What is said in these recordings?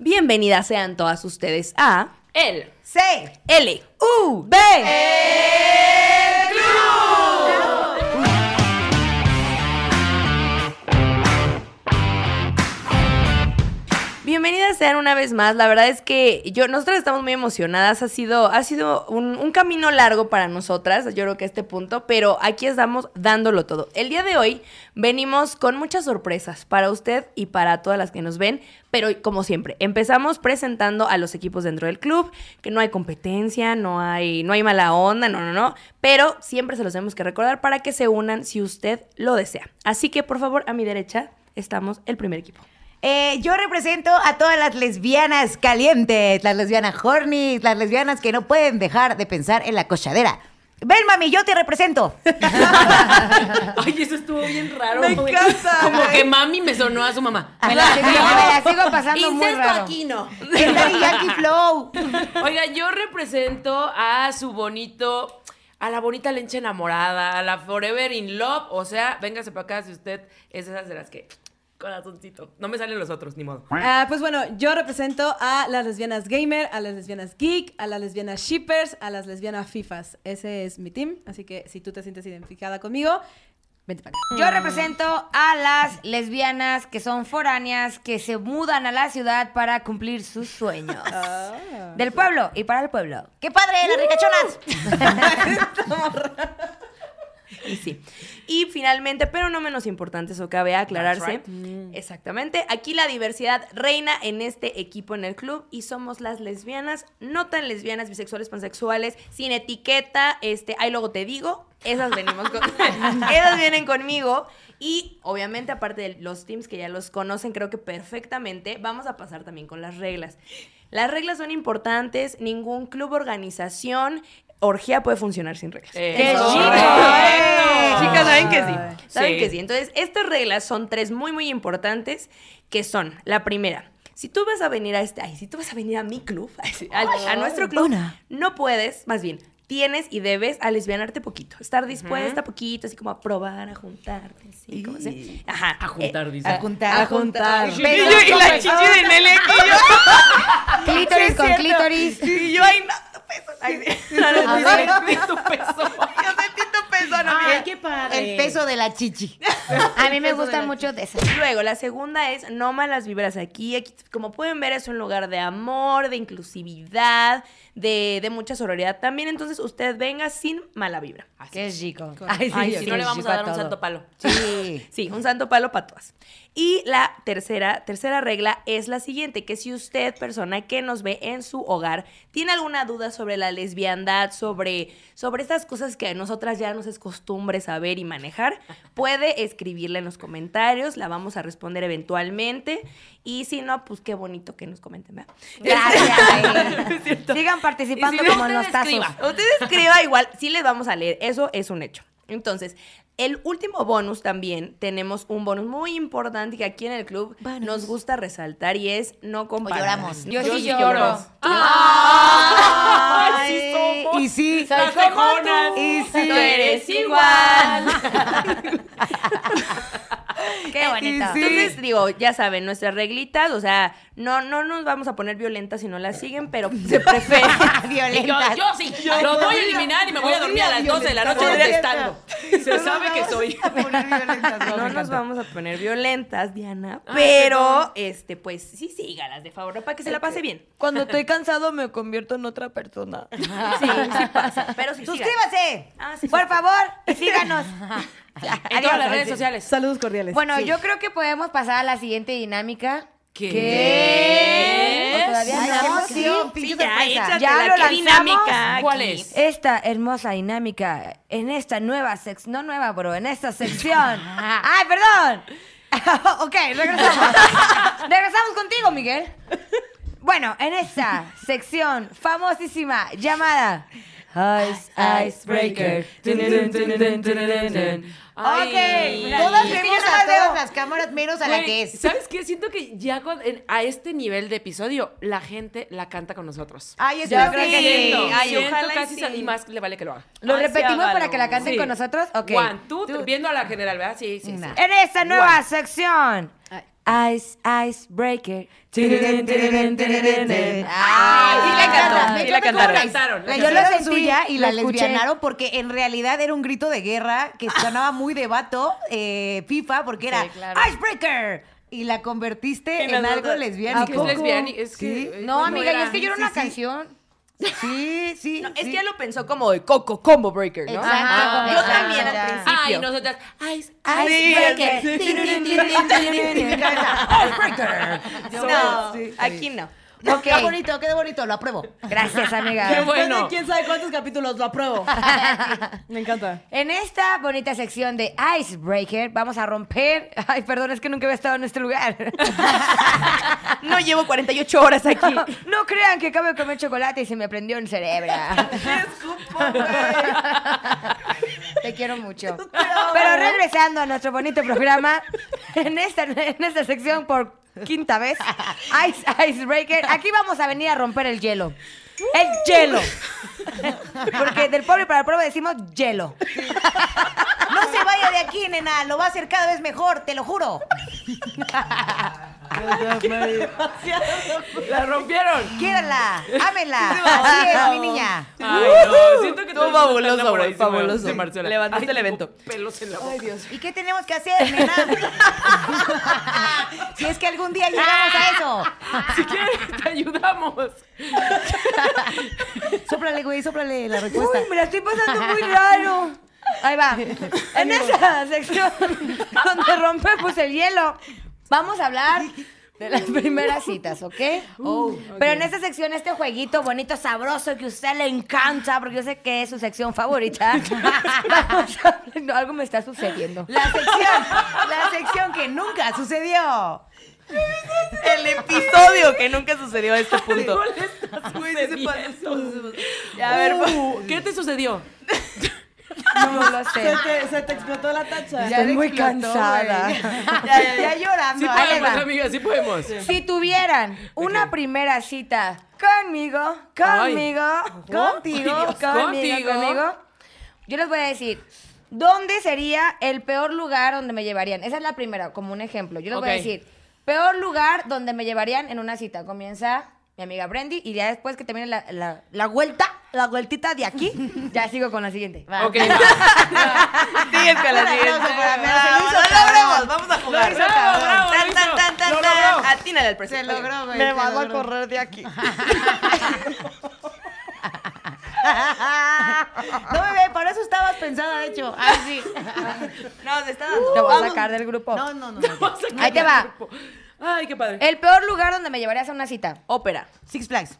Bienvenidas sean todas ustedes a El C L U B. Bienvenidas sean una vez más. La verdad es que yo, nosotras estamos muy emocionadas. Ha sido, ha sido un, camino largo para nosotras, yo creo que a este punto, pero aquí estamos dándolo todo. El día de hoy venimos con muchas sorpresas para usted y para todas las que nos ven, pero como siempre, empezamos presentando a los equipos dentro del club, que no hay competencia, no hay, no hay mala onda, no, no, no, pero siempre se los tenemos que recordar para que se unan si usted lo desea. Así que por favor, a mi derecha estamos el primer equipo. Eh, yo represento a todas las lesbianas calientes, las lesbianas horny, las lesbianas que no pueden dejar de pensar en la cochadera. Ven, mami, yo te represento. Ay, eso estuvo bien raro. Me Como que mami me sonó a su mamá. Me la, sigo pasando muy raro. aquí no. Yankee Flow. Oiga, yo represento a su bonito, a la bonita lencha enamorada, a la forever in love. O sea, véngase para acá si usted es esas de las que Corazoncito. No me salen los otros, ni modo. Ah, pues bueno, yo represento a las lesbianas gamer, a las lesbianas geek, a las lesbianas shippers, a las lesbianas fifas. Ese es mi team, así que si tú te sientes identificada conmigo, vente para acá. Yo represento a las lesbianas que son foráneas, que se mudan a la ciudad para cumplir sus sueños. Ah, Del pueblo y para el pueblo. ¡Qué padre, las ricachonas! y sí. Y finalmente, pero no menos importante, eso cabe aclararse. Mm. Exactamente. Aquí la diversidad reina en este equipo en el club y somos las lesbianas, no tan lesbianas, bisexuales, pansexuales, sin etiqueta. Este, ahí luego te digo, esas venimos esas vienen conmigo. Y obviamente, aparte de los teams que ya los conocen, creo que perfectamente, vamos a pasar también con las reglas. Las reglas son importantes, ningún club, organización, orgía puede funcionar sin reglas. Eh, ¡Qué Chicas, saben que sí. Saben que sí. Entonces, estas reglas son tres muy, muy importantes, que son, la primera, si tú vas a venir a este, ay, si tú vas a venir a mi club, a, nuestro club, no puedes, más bien, tienes y debes a lesbianarte poquito, estar dispuesta poquito, así como a probar, a juntarte, así como Ajá. A eh, juntar, dice. A juntar. A juntar. Y, la chichi de Nele yo. Clítoris con clítoris. Y yo ahí, no, peso. Ay, no, tu peso. Yo sentí tu peso, no, Ay, qué padre. El peso de la chichi. A mí me gustan mucho de esas. Luego, la segunda es no malas vibras Aquí, como pueden ver, es un lugar de amor, de inclusividad, de, de mucha sororidad también. Entonces, usted venga sin mala vibra. Así Qué chico. Ay, si no le vamos a dar un santo palo. Sí. sí, un santo palo para todas. Y la tercera, tercera regla es la siguiente, que si usted, persona que nos ve en su hogar, tiene alguna duda sobre la lesbiandad, sobre, sobre estas cosas que a nosotras ya nos es costumbre saber y manejar, puede escribirla en los comentarios, la vamos a responder eventualmente. Y si no, pues qué bonito que nos comenten, Gracias. Este, sigan participando como en los tazos. Usted escriba igual, sí les vamos a leer, eso es un hecho. Entonces, el último bonus también, tenemos un bonus muy importante que aquí en el club nos gusta resaltar y es no comparar. O lloramos. Yo, Yo sí lloro. lloro. Ah. Ah. sí somos. y sí, soy como Y sí, No eres igual. Qué eh, bonito. Entonces, digo, ya saben, nuestras reglitas, o sea, no, no nos vamos a poner violentas si no las siguen, pero se prefiere. violentas. Yo, yo sí, yo, los voy a eliminar y me voy a dormir a las 12 de la noche protestando. Se sabe que soy. No nos vamos a poner violentas, Diana, ah, pero, este, pues sí, sígalas, de favor, para que se la pase bien. Cuando estoy cansado me convierto en otra persona. Sí, sí pasa, pero sí. Suscríbase. Ah, por favor, síganos. A todas las redes sociales. Saludos cordiales. Bueno, yo creo que podemos pasar a la siguiente dinámica. ¿Qué? ¿Qué? Todavía ya, ya dinámica? ¿Cuál es? Esta hermosa dinámica en esta nueva sección, no nueva, pero en esta sección. Ah. Ay, perdón. ok, regresamos. regresamos contigo, Miguel. Bueno, en esta sección famosísima llamada Ice, Icebreaker. Ok, todas vimos a todas las cámaras menos a la que es. ¿Sabes qué? Siento que ya a este nivel de episodio, la gente la canta con nosotros. Ay, es Yo creo que sí. ojalá casi más le vale que lo haga. Lo repetimos para que la canten con nosotros. Juan, Tú- viendo a la general, ¿verdad? Sí, sí, sí. En esta nueva sección, Ice, Icebreaker. Tiririn, tiririn, la cantaron. Sí la ah. cantaron. la suya y la, escuché, porque en realidad era un grito de guerra que ah. sonaba muy de vato eh, FIFA porque era Icebreaker y la convertiste en, algo lesbiano. Ah, es es que, eh, no, amiga, es que yo era una canción. Sí, sí. Es que ya lo pensó como de Coco Combo Breaker, ¿no? Exacto. yo también al principio. Ay, nosotras, Ice, Ice Breaker. No, aquí no. Okay. Qué bonito, qué bonito, lo apruebo. Gracias, amiga. Qué bueno. quién sabe cuántos capítulos, lo apruebo. Me encanta. En esta bonita sección de Icebreaker, vamos a romper. Ay, perdón, es que nunca había estado en este lugar. No llevo 48 horas aquí. No, crean que acabo de comer chocolate y se me prendió el cerebro. Te quiero mucho. Pero regresando a nuestro bonito programa, en esta, en esta sección por quinta vez, Ice Icebreaker, aquí vamos a venir a romper el hielo. El hielo. Porque del pobre para el pobre decimos hielo. No se vaya de aquí, nena. Lo va a hacer cada vez mejor, te lo juro. ¡La rompieron! Quédala, ámela, Así es, mi niña. Ay, siento que todo fabuloso, Fabuloso. De Marcela. Levantaste el evento. Pelos en la Ay, Dios. ¿Y qué tenemos que hacer, nena? si es que algún día llegamos a eso. Si quieres, te ayudamos. Sóprale, güey, sóprale la respuesta. Uy, me la estoy pasando muy raro. Ahí va. en esa sección donde pues el hielo Vamos a hablar de las primeras citas, ¿ok? Uh, Pero en esta sección, este jueguito bonito, sabroso, que a usted le encanta, porque yo sé que es su sección favorita. algo me está sucediendo. La sección, la sección que nunca sucedió. El episodio que nunca sucedió a este punto. A ver, uh. ¿qué te sucedió? No lo sé. Se te, explotó la tacha. Estoy muy cansada. Ya, llorando. Sí sí Si tuvieran una primera cita conmigo, conmigo, contigo, conmigo, conmigo, yo les voy a decir... ¿Dónde sería el peor lugar donde me llevarían? Esa es la primera, como un ejemplo. Yo les voy a decir, peor lugar donde me llevarían en una cita. Comienza mi amiga Brandy, y ya después que termine la, la, vuelta, la vueltita de aquí, ya sigo con la siguiente. Ok. Sigues con la siguiente. Ah, vamos a jugar. Lo hizo, bravo, al presente. logró, Me voy a correr de aquí. No, bebé, para eso estabas pensada, de hecho. Ah, sí. No, te dando. Te voy a sacar del grupo. No, no, no. Ahí te va. Ay, qué padre. El peor lugar donde me llevarías a una cita. Ópera. Six Flags.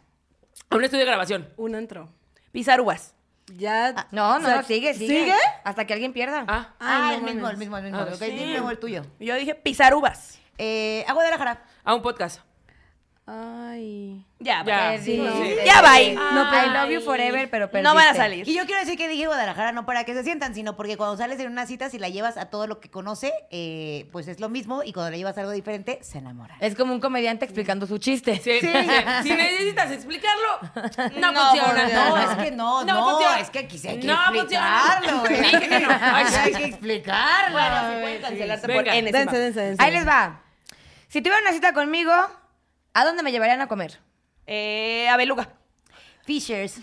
un estudio de grabación. Un intro. Pisar uvas. Ya. Ah, no, no, sigue, sigue. Hasta que alguien pierda. Ah, ah, ah el, mismo, el mismo, el mismo, Ah, ok, tuyo. Yo dije pisar uvas. Eh, de la Guadalajara. A un podcast. Ay. Ya, ya, sí, ya va. No, pero I love you forever, pero persiste. No van a salir. Y yo quiero decir que dije Guadalajara no para que se sientan, sino porque cuando sales en una cita, si la llevas a todo lo que conoce, eh, pues es lo mismo. Y cuando le llevas algo diferente, se enamora. Es como un comediante explicando su chiste. Sí, Si necesitas explicarlo, no, funciona. No, es que no, no, no funciona. es que quise hay que no explicarlo. Funciona. hay que explicarlo. Bueno, si pueden cancelarte por N. Dense, dense, dense. Ahí les va. Si tuviera una cita conmigo, ¿A dónde me llevarían a comer? Eh, a Beluga. Fishers.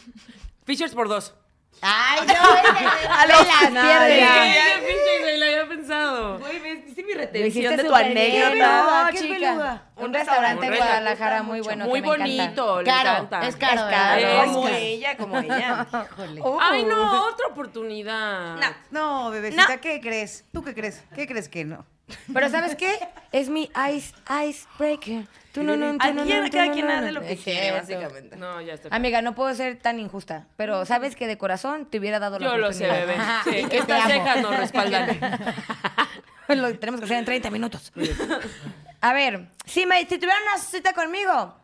Fishers por dos. Ay, no, a las piernas. Fishers, güey, lo había pensado. Güey, viste mi retención de tu anécdota. ¿Qué beluga? Un restaurante en Guadalajara muy bueno. Muy bonito, le encanta. Es caro, es Como ella, como ella. Oh. Ay, no, otra oportunidad. No, no, bebecita, ¿qué crees? ¿Tú qué crees? ¿Qué crees que no? Pero ¿sabes qué? Es mi ice icebreaker. Tú no, no, tú no, no, no, cada quien lo que quiere, básicamente. No, ya está. Amiga, no puedo ser tan injusta, pero mm. sabes que de corazón te hubiera dado la Yo lo sé, bebé. Sí, que estas cejas respaldan. lo tenemos que hacer en 30 minutos. A ver, si, me, si tuvieran una cita conmigo,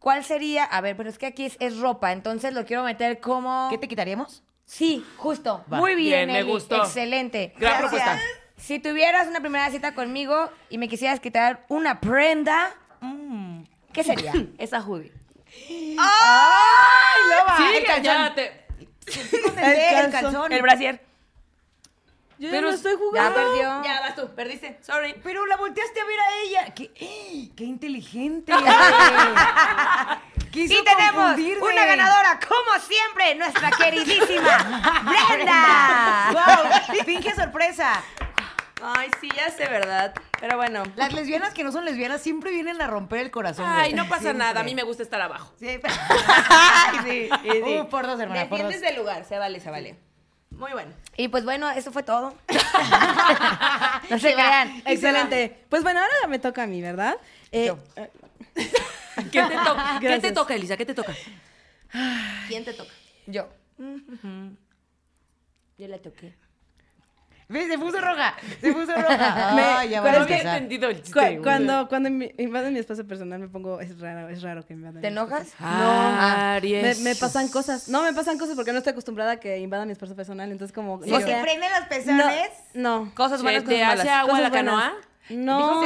¿cuál sería? A ver, pero es que aquí es, ropa, entonces lo quiero meter como... ¿Qué te quitaríamos? Sí, justo. Muy bien, me gustó. Excelente. Gran Gracias. propuesta. Si tuvieras una primera cita conmigo y me quisieras quitar una prenda, mm, ¿qué sería? Esa hoodie. ¡Ay, va. Sí, el El, el calzón. El brasier. Yo pero no estoy jugando. Ya perdió. Ya vas tú, perdiste. Sorry. Pero la volteaste a ver a ella. ¡Qué, inteligente! Quiso y tenemos una ganadora, como siempre, nuestra queridísima Brenda. ¡Wow! Finge sorpresa. Ay, sí, ya sé, ¿verdad? Pero bueno. Las lesbianas que no son lesbianas siempre vienen a romper el corazón. Ay, no pasa nada, a mí me gusta estar abajo. Sí, por dos, hermana, del lugar, se vale, se vale. Muy bueno. Y pues bueno, eso fue todo. no se crean. Excelente. Pues bueno, ahora me toca a mí, ¿verdad? Eh, eh ¿Qué, te toca? Elisa? ¿Qué te toca? ¿Quién te toca? Yo. Yo la toqué. Se puso roja, se puso roja. Me, ya pero es que entendido el chiste. cuando, cuando invaden mi espacio personal me pongo, es raro, es raro que invadan. ¿Te enojas? Ah, no, ah, me, me, pasan cosas. No, me pasan cosas porque no estoy acostumbrada a que invada mi espacio personal, entonces como... Sí, ¿Porque o sea, prende los pezones? No, Cosas buenas, ¿Te cosas malas. hace agua la canoa? No.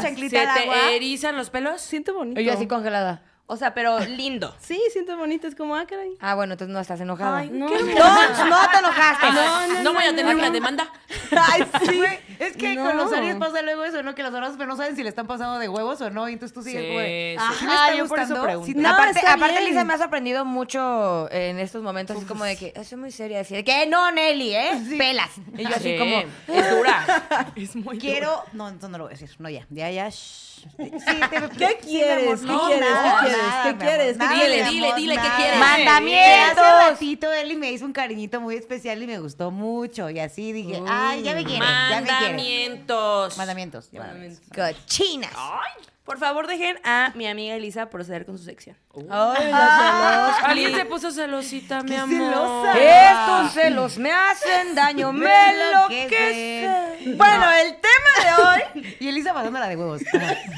¿Se te erizan los pelos? Siento bonito. Y yo así congelada. O sea, pero lindo. Sí, siento bonito, es como, ah, caray. Ah, bueno, entonces no estás enojada. no. no, te enojaste. No, no, no voy a tener la demanda. Ay, sí. es que con los Aries pasa luego eso, ¿no? Que las horas pero no saben si le están pasando de huevos o no. Y entonces tú sigues sí, Ajá, ah, ¿me está yo por aparte, aparte Lisa me ha sorprendido mucho en estos momentos. Es como de que, es ah, muy seria. Decir que no, Nelly, ¿eh? Pelas. Y yo así como, es dura. Es muy Quiero, no, entonces no lo voy a decir. No, ya, ya, ya. ¿Qué quieres? ¿Qué quieres? ¿Qué quieres? Dile, dile, dile, ¿qué quieres? Mandamientos. Hace ratito él me hizo un cariñito muy especial y me gustó mucho. Y así dije, ay, ya me quieres Mandamientos. Mandamientos. Mandamientos. Cochinas. Ay. Por favor, dejen a mi amiga Elisa proceder con su sección. Ay, ah. Alguien se puso celosita, mi amor. Celosa. Estos celos me hacen daño, me enloquecen. Bueno, el tema de hoy. y Elisa la de huevos.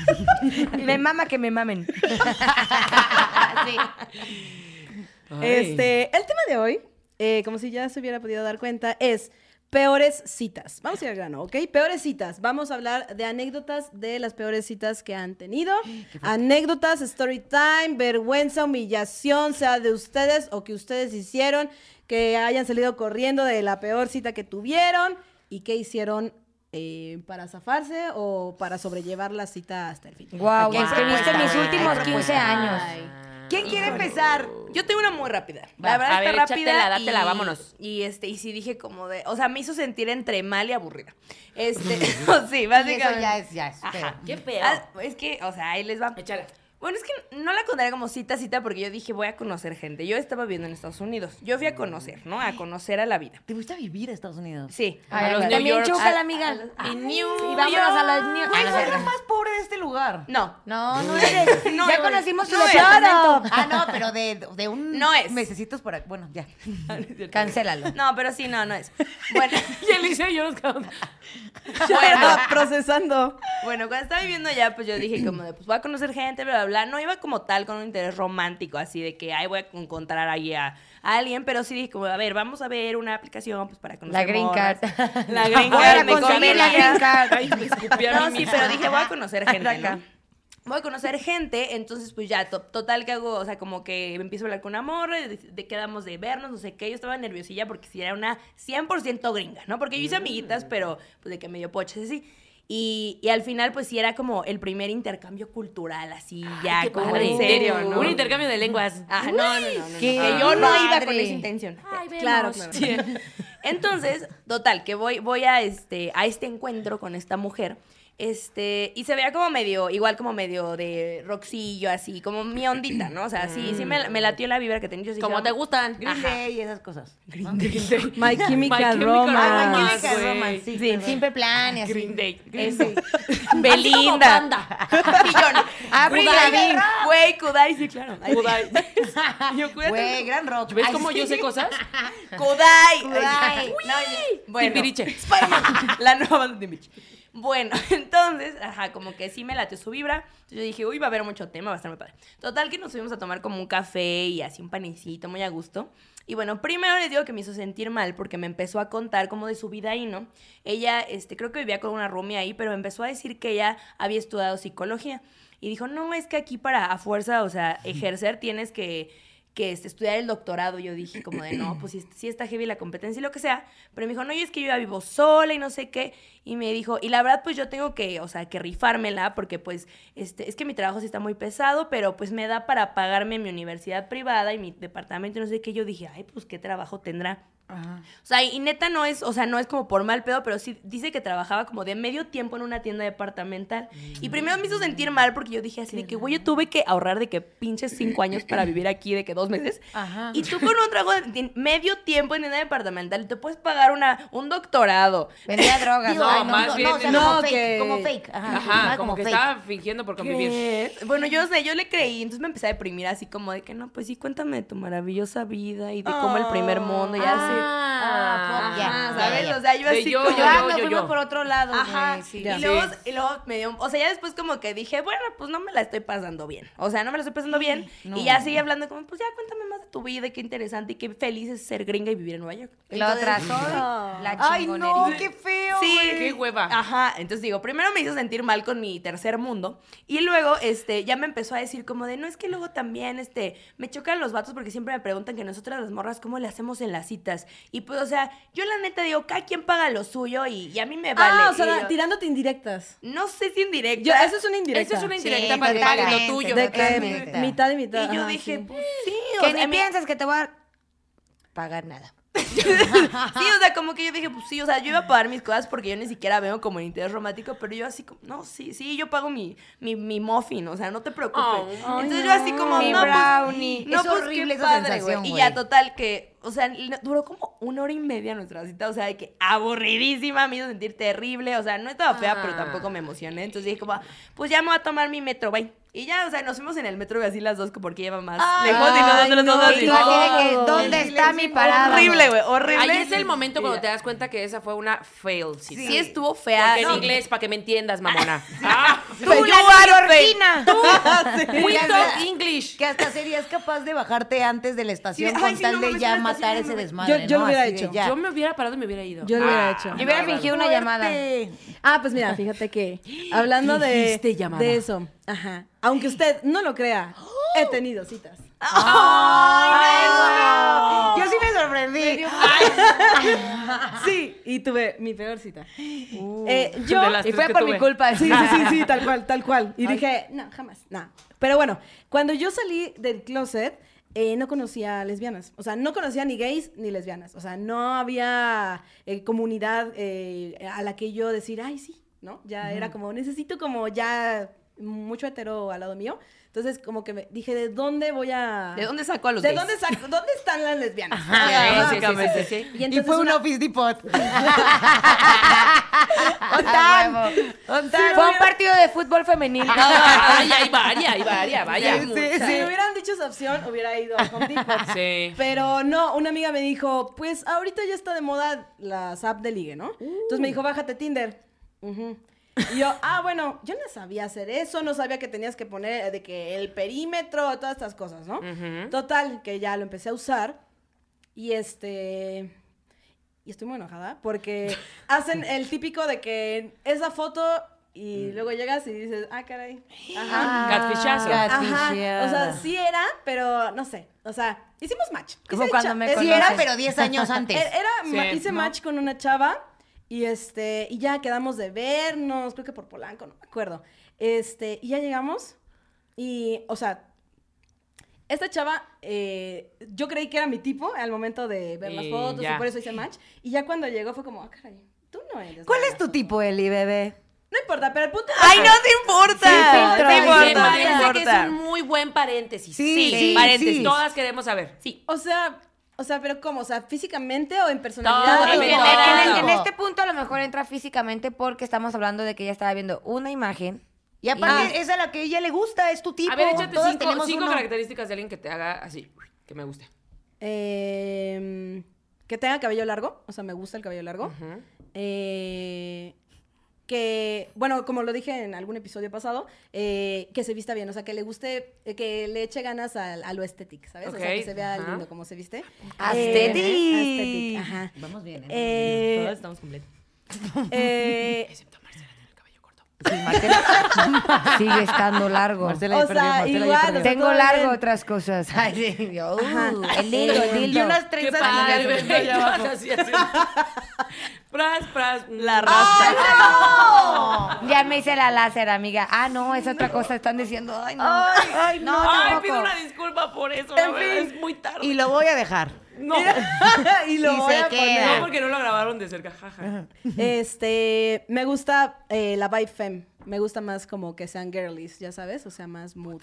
me mama que me mamen. sí. Este, el tema de hoy, eh, como si ya se hubiera podido dar cuenta, es Peores citas. Vamos a ir al grano, ¿ok? Peores citas. Vamos a hablar de anécdotas de las peores citas que han tenido. Anécdotas, story time, vergüenza, humillación, sea de ustedes o que ustedes hicieron, que hayan salido corriendo de la peor cita que tuvieron y qué hicieron eh, para zafarse o para sobrellevar la cita hasta el fin. Wow, escribiste mis últimos 15 años. ¿Quién ah, quiere empezar? Yo tengo una muy rápida. la verdad a está ver, rápida. dátela, y, vámonos. Y este, y sí dije como de. O sea, me hizo sentir entre mal y aburrida. Este, sí, básicamente. Y eso ya es, ya es. Ajá. Qué feo. Ah, es que, o sea, ahí les va. Échala. Bueno, es que no la contaré como cita, cita, porque yo dije, voy a conocer gente. Yo estaba viviendo en Estados Unidos. Yo fui a conocer, ¿no? A conocer a la vida. ¿Te gusta vivir en Estados Unidos? Sí. Ay, a los New York. Choca la amiga. y New Y vámonos a las New ¿Cuál es la más pobre de este lugar? No. No, no eres. ya conocimos tu no Ah, no, pero de, de un... No es. Necesitas aquí. Bueno, ya. Cancélalo. No, pero sí, no, no es. Bueno. y Alicia y yo nos quedamos... procesando. Bueno, cuando estaba viviendo allá, pues yo dije como de, pues voy a conocer gente, bla, no iba como tal con un interés romántico, así de que, ay, voy a encontrar ahí a, alguien, pero sí dije, como, a ver, vamos a ver una aplicación pues, para conocer. La Green La Green Card. me la Green Ay, me No, sí, pero dije, voy a conocer gente, voy a conocer gente, entonces pues ya, total que hago, o sea, como que empiezo a hablar con una morra, de, quedamos de vernos, no sé qué, yo estaba nerviosilla porque si era una 100% gringa, ¿no? Porque yo hice amiguitas, mm. pero pues de que medio poches así. Y, y, al final, pues sí, era como el primer intercambio cultural, así ya, como en serio, ¿no? Un intercambio de lenguas. Ah, no, no, no. que yo no iba con esa intención. claro, claro. Entonces, total, que voy, voy a, este, a este encuentro con esta mujer este, y se veía como medio, igual como medio de roxillo, así, como mi ondita, ¿no? O sea, sí, sí me, me mm. latió la vibra que tenía. Yo como te gustan. Green Day y esas cosas. Green Day. My Chemical Romance. Ah, my Chemical Romance, sí. Simple plan y así. Green Day. Green eh, Day. Belinda. Pillón. Abril Güey, Kudai, sí, claro. Kudai. Yo, Güey, gran rock. ¿Ves cómo yo sé cosas? Kudai. Kudai. No, bueno. Timbiriche. La nueva banda de Timbiriche. Bueno, entonces, ajá, como que sí me late su vibra. Entonces yo dije, uy, va a haber mucho tema, va a estar muy padre. Total que nos fuimos a tomar como un café y así un panecito muy a gusto. Y bueno, primero les digo que me hizo sentir mal porque me empezó a contar como de su vida ahí, ¿no? Ella, este, creo que vivía con una rumia ahí, pero empezó a decir que ella había estudiado psicología. Y dijo, no, es que aquí para a fuerza, o sea, ejercer tienes que que estudiar el doctorado. Yo dije como de, no, pues sí, está heavy la competencia y lo que sea. Pero me dijo, no, yo es que yo ya vivo sola y no sé qué. Y me dijo, y la verdad, pues yo tengo que, o sea, que rifármela porque pues este, es que mi trabajo sí está muy pesado, pero pues me da para pagarme mi universidad privada y mi departamento y no sé qué. Yo dije, ay, pues qué trabajo tendrá. O sea, y neta no es, o sea, no es como por mal pedo, pero sí dice que trabajaba como de medio tiempo en una tienda departamental. Y primero me hizo sentir mal porque yo dije así de que, güey, yo tuve que ahorrar de que pinches cinco años para vivir aquí, de que dos meses. Ajá. Y tú con un trabajo de medio tiempo en tienda departamental, te puedes pagar una, un doctorado. Vendía drogas. no, no, más bien. como, fake, como fake. Ajá, como, que estaba fingiendo por convivir. Bueno, yo sé, yo le creí, entonces me empecé a deprimir así como de que, no, pues sí, cuéntame de tu maravillosa vida y de cómo el primer mundo ya Ah, pues ya, ¿sabes? O sea, yo así yo, ah, yo, por otro lado, Ajá. y, luego, y, luego, me dio, o sea, ya después como que dije, bueno, pues no me la estoy pasando bien. O sea, no me la estoy pasando bien. y ya sigue hablando como, pues ya cuéntame más de tu vida, qué interesante y qué feliz es ser gringa y vivir en Nueva York. Lo trató la Ay, no, qué feo. Sí, qué hueva. Ajá, entonces digo, primero me hizo sentir mal con mi tercer mundo y luego este ya me empezó a decir como de, no es que luego también este me chocan los vatos porque siempre me preguntan que nosotras las morras cómo le hacemos en las citas y pues, o sea, yo la neta digo, cada quien paga lo suyo y, a mí me ah, vale. Ah, o sea, tirándote indirectas. No sé si indirectas. eso es una indirecta. Eso es una indirecta para que lo tuyo. De que mitad y mitad. Y yo dije, pues, Que ni piensas que te voy a pagar nada sí, o sea, como que yo dije, pues sí, o sea, yo iba a pagar mis cosas porque yo ni siquiera veo como el interés romántico, pero yo así como, no, sí, sí, yo pago mi, mi, mi muffin, o sea, no te preocupes. Entonces yo así como, no, Pues, es pues, qué padre, Y ya, total, que, o sea, duró como una hora y media nuestra cita, o sea, de que aburridísima, me hizo sentir terrible, o sea, no estaba fea, pero tampoco me emocioné. Entonces dije como, ah, pues ya me voy a tomar mi metro, bye. Y ya, o sea, nos fuimos en el metro y así las dos porque lleva más lejos y así. ¿Dónde está mi parada? Horrible, güey, horrible. Ahí es el momento cuando te das cuenta que esa fue una fail. Sí, sí. estuvo fea. Porque en inglés, para que me entiendas, mamona. Ah. tú, la Georgina. Tú, we English. Que hasta serías capaz de bajarte antes de la estación con tal de ya matar ese desmadre. Yo, lo hubiera hecho. Yo me hubiera parado y me hubiera ido. Yo lo hubiera ah. hecho. y hubiera fingido una llamada. Ah, pues mira, fíjate que hablando de, de eso. Ajá. Aunque usted no lo crea, he tenido citas. Yo sí me sorprendí. sí, y tuve mi peor cita. Uh, eh, yo, y fue por mi culpa. Sí, sí, sí, tal cual, tal cual. Y dije, no, jamás, no. Pero bueno, cuando yo salí del closet, eh, no conocía lesbianas. O sea, no conocía ni gays ni lesbianas. O sea, no había eh, comunidad a la que yo decir, ay, sí, ¿no? Ya era como, necesito como ya mucho hetero al lado mío. Entonces, como que me dije, ¿de dónde voy a...? ¿De dónde saco a los ¿De dónde ¿Dónde están las lesbianas? y, fue un office depot. ¡Ontan! Fue un partido de fútbol femenil. Ah, ay, hay varias, vaya. Si me hubieran dicho esa opción, hubiera ido a Home Depot. Sí. Pero no, una amiga me dijo, pues ahorita ya está de moda la app de ligue, ¿no? Uh. Entonces me dijo, bájate Tinder. Uh y yo, ah, bueno, yo no sabía hacer eso, no sabía que tenías que poner eh, de que el perímetro, todas estas cosas, ¿no? Total, que ya lo empecé a usar. Y este. Y estoy muy enojada porque hacen el típico de que esa foto y mm. luego llegas y dices, ah, caray. Ajá. Ah, o sea, sí era, pero no sé. O sea, hicimos match. Como cuando me Sí era, pero 10 años antes. E-, era, hice match con una chava y este, y ya quedamos de vernos, creo que por Polanco, no me acuerdo. Este, y ya llegamos. Y, o sea, esta chava, eh, yo creí que era mi tipo al momento de ver las fotos y por eso hice match. Y ya cuando llegó fue como, ah, caray, tú no eres. ¿Cuál es tu tipo, Eli, bebé? No importa, pero el punto ¡Ay, no te importa! Sí, no, que es un muy buen paréntesis. Sí, sí, Sí. Todas queremos saber. Sí. O sea, o sea, pero ¿cómo? O sea, físicamente o en personalidad. en, este punto a lo mejor entra físicamente porque estamos hablando de que ella estaba viendo una imagen. Y aparte, es a la que ella le gusta, es tu tipo. A ver, échate Todas cinco, características de alguien que te haga así, que me guste. Eh, que tenga cabello largo, o sea, me gusta el cabello largo. eh, que, bueno, como lo dije en algún episodio pasado, eh, que se vista bien, o sea, que le guste, que le eche ganas a, a lo estético, ¿sabes? o sea, que se vea lindo como se viste. Aesthetic. Eh, ajá. Vamos bien, ¿eh? eh Todos estamos completos. Eh, Excepto Marcela tiene el cabello corto. sigue estando largo. Marcela, o sea, Marcela igual, Tengo largo otras cosas. Ay, sí, el hilo, el hilo. Y unas trenzas. Qué padre, allá Así, así pras, pras. La mm. raza. No! Ya me hice la láser, amiga. Ah, no, es otra cosa. Están diciendo, ay, no. Ay, no, Ay, pido una disculpa por eso. es muy tarde. Y lo voy a dejar. No. y lo voy a poner. No, porque no lo grabaron de cerca, jaja. Este, me gusta eh, la vibe femme. Me gusta más como que sean girlies, ya sabes, o sea, más mood.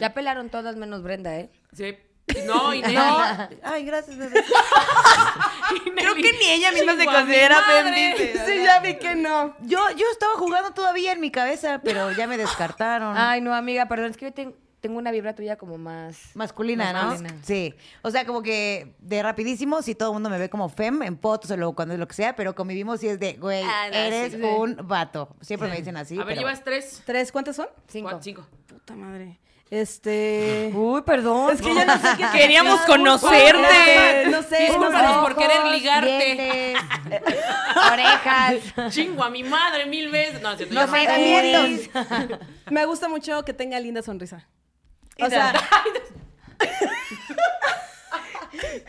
Ya pelaron todas menos Brenda, ¿eh? Sí. No, y no. Ay, gracias, bebé. Creo que ni ella misma se considera feminista. Sí, ya vi que no. Yo, yo estaba jugando todavía en mi cabeza, pero ya me descartaron. Ay, no, amiga, perdón, es que yo tengo una vibra tuya como más masculina, ¿no? Sí. O sea, como que de rapidísimo, si todo el mundo me ve como fem en fotos o cuando es lo que sea, pero convivimos y es de, güey, ah, eres un vato. Siempre me dicen así. A ver, llevas tres. ¿Tres cuántas son? Cinco. Cinco. Puta madre. Este. Uy, perdón. Es que ya no sé qué Queríamos conocerte. No sé. Discúlpanos por querer ligarte. Orejas. Chingo a mi madre mil veces. No, cierto, Los eh, Me gusta mucho que tenga linda sonrisa. O sea.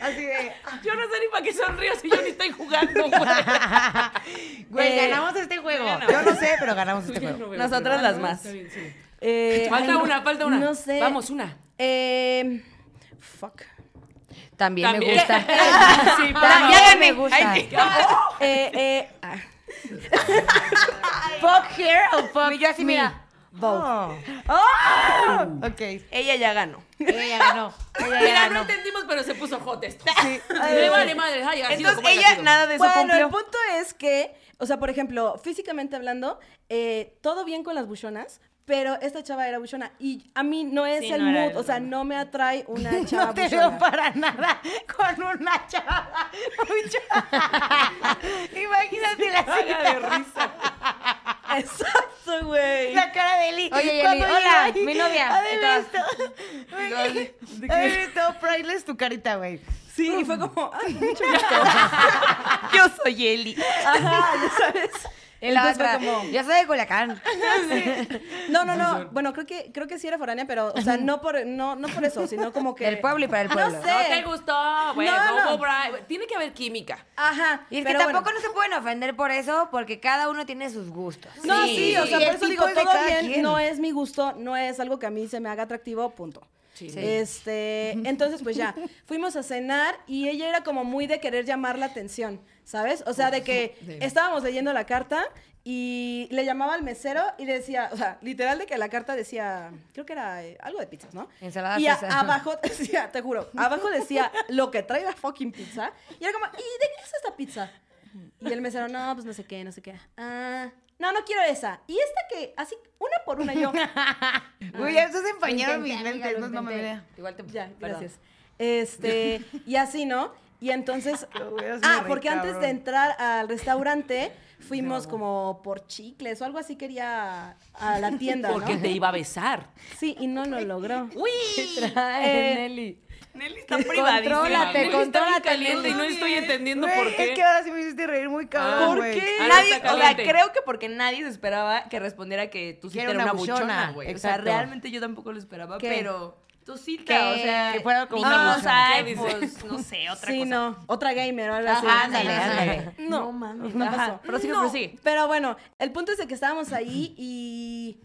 Así de. Yo no sé ni para qué sonrío si yo ni estoy jugando, güey. Güey, eh, ganamos este juego. Yo no sé, pero ganamos este juego. Nosotras las más. Eh, falta una, falta una. No sé. Vamos, una. Eh, fuck. También, me gusta. sí, También me gusta. Ay, eh, eh, ah. fuck here o fuck Yo así, mira. Oh. Oh. Ok. Ella ya ganó. Ella ya ganó. Mira, no entendimos, pero se puso hot esto. Sí. Eh, vale madre. Ay, Entonces, ella nada de eso bueno, el punto es que, o sea, por ejemplo, físicamente hablando, todo bien con las buchonas, pero esta chava era buchona y a mí no es el mood, o sea, no me atrae una chava No te veo para nada con una chava buchona. Imagínate la cara de risa. Exacto, güey. La cara de Eli. Oye, Eli, hola, mi novia. esto visto? visto? Priceless tu carita, güey. Sí, y fue como, ay, mucho gusto. Yo soy Eli. Ajá, ya sabes. El fue como... Yo soy de Culiacán. No, no, no. Bueno, creo que, creo que sí era foránea, pero, o sea, no por, no, no por eso, sino como que... El pueblo y para el ah, pueblo. No sé. gustó, No, Tiene que haber química. Ajá. Y que tampoco no se pueden ofender por eso, porque cada uno tiene sus gustos. No, sí, sí o sea, por eso digo, todo bien, no es mi gusto, no es algo que a mí se me haga atractivo, punto. Este, entonces, pues ya, fuimos a cenar y ella era como muy de querer llamar la atención, ¿sabes? O sea, de que estábamos leyendo la carta y le llamaba al mesero y decía, o sea, literal de que la carta decía, creo que era eh, algo de pizzas, ¿no? y abajo decía, te juro, abajo decía lo que trae la fucking pizza. Y era como, ¿y de qué es esta pizza? Y el mesero, no, pues no sé qué, no sé qué. Ah, no, no quiero esa. Y esta que, así, una por una yo. Uy, eso se empañaron mis lentes, no, me Igual te Ya, gracias. Este, y así, ¿no? Y entonces, ah, porque antes de entrar al restaurante fuimos como por chicles o algo así quería a la tienda, ¿no? Porque te iba a besar. Sí, y no lo logró. Uy, eh, Nelly? Nelly está privadísima. Contrólate, Nelly caliente y no estoy entendiendo por qué. Es que ahora sí me hiciste reír muy ah. cabrón. ¿Por qué? Ah, nadie, o sea, creo que porque nadie se esperaba que respondiera que tú cita era una, buchona, güey. O sea, realmente yo tampoco lo esperaba, pero tu cita, o sea, que fuera como una ay, pues, no sé, otra sí, cosa. no, otra gamer o algo así. Ándale, ándale. No, no mames, no pasó. Pero sí, no. sí. Pero bueno, el punto es de que estábamos ahí y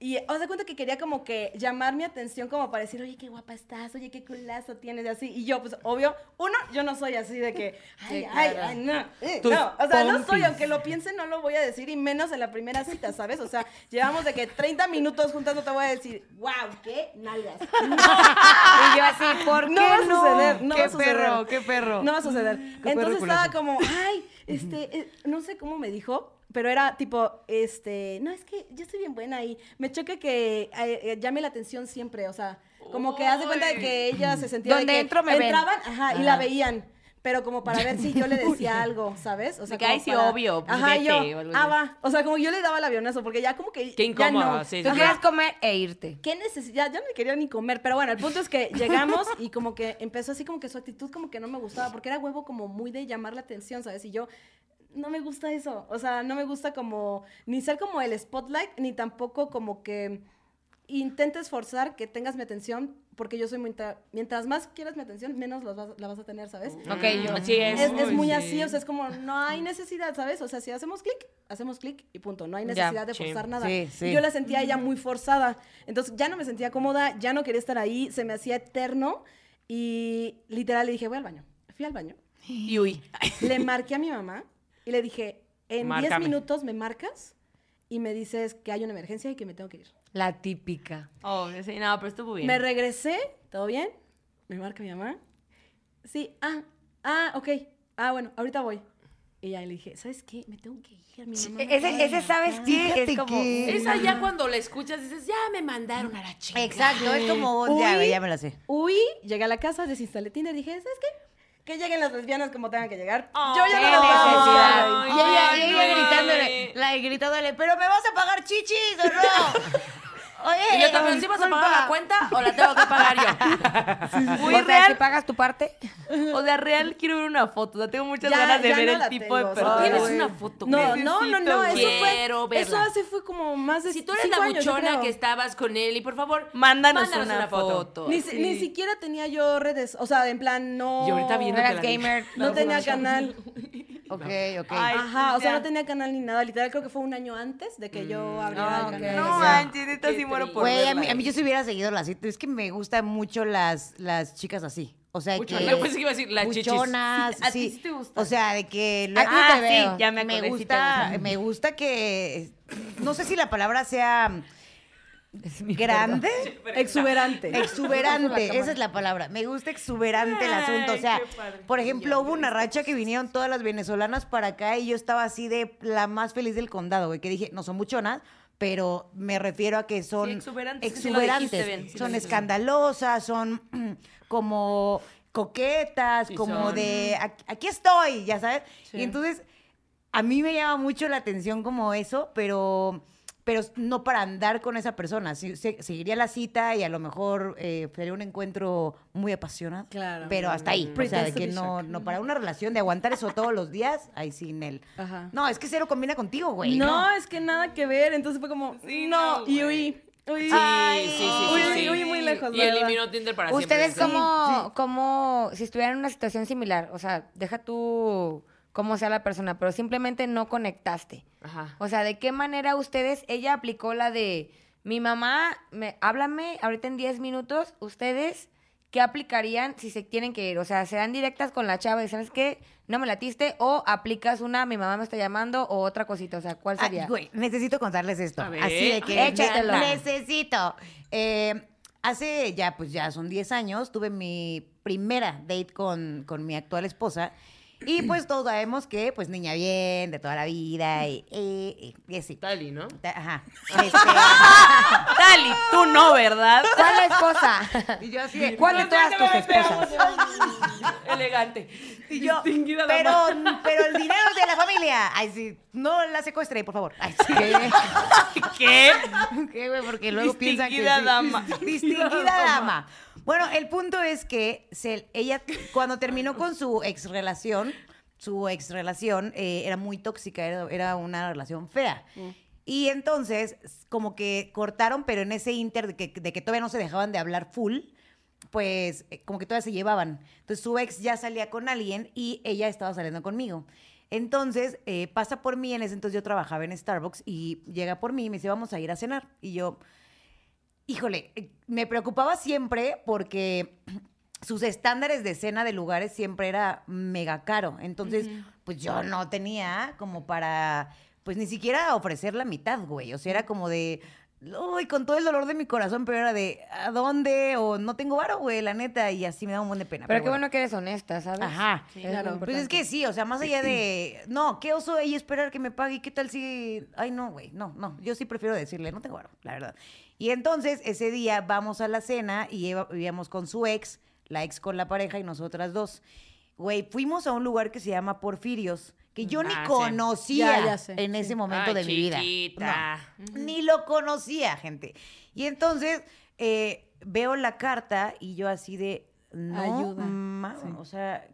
y os da cuenta que quería como que llamar mi atención como para decir, oye, qué guapa estás, oye, qué culazo tienes, y así. Y yo, pues, obvio, uno, yo no soy así de que, ay, ay, ay, no. no, o sea, no soy, aunque lo piense, no lo voy a decir, y menos en la primera cita, ¿sabes? O sea, llevamos de que 30 minutos juntas, te voy a decir, wow, qué nalgas. y yo así, ¿por qué no? va a suceder, no qué va a suceder. perro, qué perro. No va a suceder. Entonces estaba como, ay, este, eh, no sé cómo me dijo, pero era tipo, este, no, es que yo estoy bien buena y me choca que eh, eh, llame la atención siempre, o sea, como que haz de cuenta de que ella se sentía Donde me entraban, ajá, y la veían, pero como para ver si yo le decía algo, ¿sabes? O sea, que, sí, obvio, pues, ajá, yo, ah, va, o sea, como yo le daba el avionazo porque ya como que Qué ya no. sí, sí, Tú comer e irte. ¿Qué necesidad? Yo no quería ni comer, pero bueno, el punto es que llegamos y como que empezó así como que su actitud como que no me gustaba, porque era huevo como muy de llamar la atención, ¿sabes? Y yo no me gusta eso. O sea, no me gusta como ni ser como el spotlight, ni tampoco como que intentes forzar que tengas mi atención, porque yo soy muy... Mientras más quieras mi atención, menos la vas a tener, ¿sabes? Ok, mm. así es. Es, muy así, o sea, es como, no hay necesidad, ¿sabes? O sea, si hacemos clic, hacemos clic y punto. No hay necesidad de forzar nada. Yo la sentía ella muy forzada. Entonces, ya no me sentía cómoda, ya no quería estar ahí, se me hacía eterno y literal le dije, voy al baño. Fui al baño. Y uy. Le marqué a mi mamá y le dije, en 10 minutos me marcas y me dices que hay una emergencia y que me tengo que ir. La típica. Oh, sí, no, pero estuvo bien. Me regresé, ¿todo bien? Me marca mi mamá. Sí, ah, ah, ok. Ah, bueno, ahorita voy. Y ya le dije, ¿sabes qué? Me tengo que ir. a Mi mamá ese, ese, ¿sabes qué? Es como. Que... Esa ya cuando la escuchas dices, ya me mandaron a la chica. Exacto, es como. ya, ya me la sé. Uy, llegué a la casa, desinstalé Tinder, dije, ¿sabes qué? que lleguen las lesbianas como tengan que llegar. yo ya no lo voy a y ella, ella gritándole, gritándole, pero me vas a pagar chichis o no. Oye, y yo también eh, encima a pagar la cuenta o la tengo que pagar yo. Muy o real. Sea, pagas tu parte. O sea, real quiero ver una foto. tengo muchas ganas de ver el tipo de persona. tienes una foto. No, no, no, no, eso fue Eso hace fue como más de Si tú eres la muchona que estabas con él y por favor, mándanos, una, foto. Ni, ni, siquiera tenía yo redes, o sea, en plan no. Yo ahorita viendo no gamer, no, tenía canal. Ok, ok. Ajá, o sea, no tenía canal ni nada. Literal creo que fue un año antes de que yo mm. abriera el canal. No manches, Güey, a mí, yo si hubiera seguido la cita. Es que me gustan mucho las, las chicas así. O sea, que... Sí, O sea, de que Ah, ah ya me gusta, me gusta que no sé si la palabra sea grande, Exuberante. exuberante, esa es la palabra. Me gusta exuberante el asunto, o sea, por ejemplo, hubo una racha que vinieron todas las venezolanas para acá y yo estaba así de la más feliz del condado, güey, que dije, no son muchonas pero me refiero a que son exuberantes, son escandalosas, son como coquetas, como de aquí, estoy, ya sabes. Y entonces a mí me llama mucho la atención como eso, pero pero no para andar con esa persona. seguiría la cita y a lo mejor eh, sería un encuentro muy apasionado. Claro. Pero hasta ahí. O sea, que no, para una relación de aguantar eso todos los días, ahí sin él. Ajá. No, es que cero combina contigo, güey. No, es que nada que ver. Entonces fue como, no, y huí. Uy, sí, sí, uy, sí, uy, muy lejos. Y eliminó Tinder para ¿Ustedes siempre. Ustedes como, como si estuvieran en una situación similar, o sea, deja tú como sea la persona, pero simplemente no conectaste. O sea, ¿de qué manera ustedes, ella aplicó la de, mi mamá, me, háblame ahorita en 10 minutos, ustedes, ¿qué aplicarían si se tienen que ir? O sea, ¿serán directas con la chava y sabes qué? no me latiste? ¿O aplicas una, mi mamá me está llamando o otra cosita? O sea, ¿cuál sería? necesito contarles esto. Así de que... Necesito. Eh, hace ya, pues ya son 10 años, tuve mi primera date con, con mi actual esposa y pues todos sabemos que, pues, niña bien, de toda la vida, y, y, Tali, ¿no? ajá. Este, Tali, tú no, ¿verdad? ¿Cuál esposa? Y yo así ¿cuál de pues, todas tus esposas? Elegante. Y yo, Distinguida pero, pero el dinero de la familia. Ay, sí, no la secuestre, por favor. Ay, sí. ¿Qué? ¿Qué, güey? Porque luego piensan que... Distinguida dama. Distinguida dama. Bueno, el punto es que ella, cuando terminó con su ex relación, su ex relación eh, era muy tóxica, era, una relación fea. Mm. Y entonces, como que cortaron, pero en ese inter de que, todavía no se dejaban de hablar full, pues eh, como que todavía se llevaban. Entonces su ex ya salía con alguien y ella estaba saliendo conmigo. Entonces eh, pasa por mí, en ese entonces yo trabajaba en Starbucks y llega por mí y me dice, vamos a ir a cenar. Y yo, híjole, eh, me preocupaba siempre porque sus estándares de cena de lugares siempre era mega caro. Entonces, pues yo no tenía como para, pues ni siquiera ofrecer la mitad, güey. O sea, era como de, uy, con todo el dolor de mi corazón, pero era de, ¿a dónde? O no tengo varo, güey, la neta, y así me da un buen de pena. Pero, qué bueno. que eres honesta, ¿sabes? Ajá. es Pues es que sí, o sea, más allá de, no, qué oso ella esperar que me pague, ¿qué tal si, ay, no, güey, no, no, yo sí prefiero decirle, no tengo varo, la verdad. Y entonces, ese día vamos a la cena y vivíamos con su ex, la ex con la pareja y nosotras dos. Güey, fuimos a un lugar que se llama Porfirios, que yo ni ah, conocía en ese momento de mi vida. Ni lo conocía, gente. Y entonces eh, veo la carta y yo así de, no, Ayuda. o sea,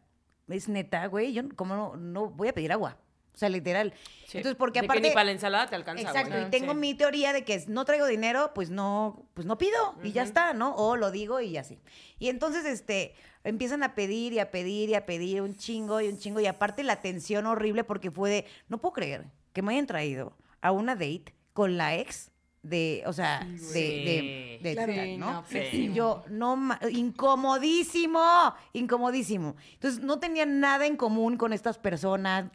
es neta, güey, yo como no, voy a pedir agua. O sea, literal. Entonces, porque aparte. ni para la ensalada te alcanza. Exacto. Y tengo mi teoría de que no traigo dinero, pues no, pues no pido. Y ya está, ¿no? O lo digo y así. Y entonces, este, empiezan a pedir y a pedir y a pedir un chingo y un chingo. Y aparte la tensión horrible porque fue de, no puedo creer que me hayan traído a una date con la ex de, o sea, de, de, de ¿no? Yo, no, incomodísimo, incomodísimo. Entonces, no tenía nada en común con estas personas.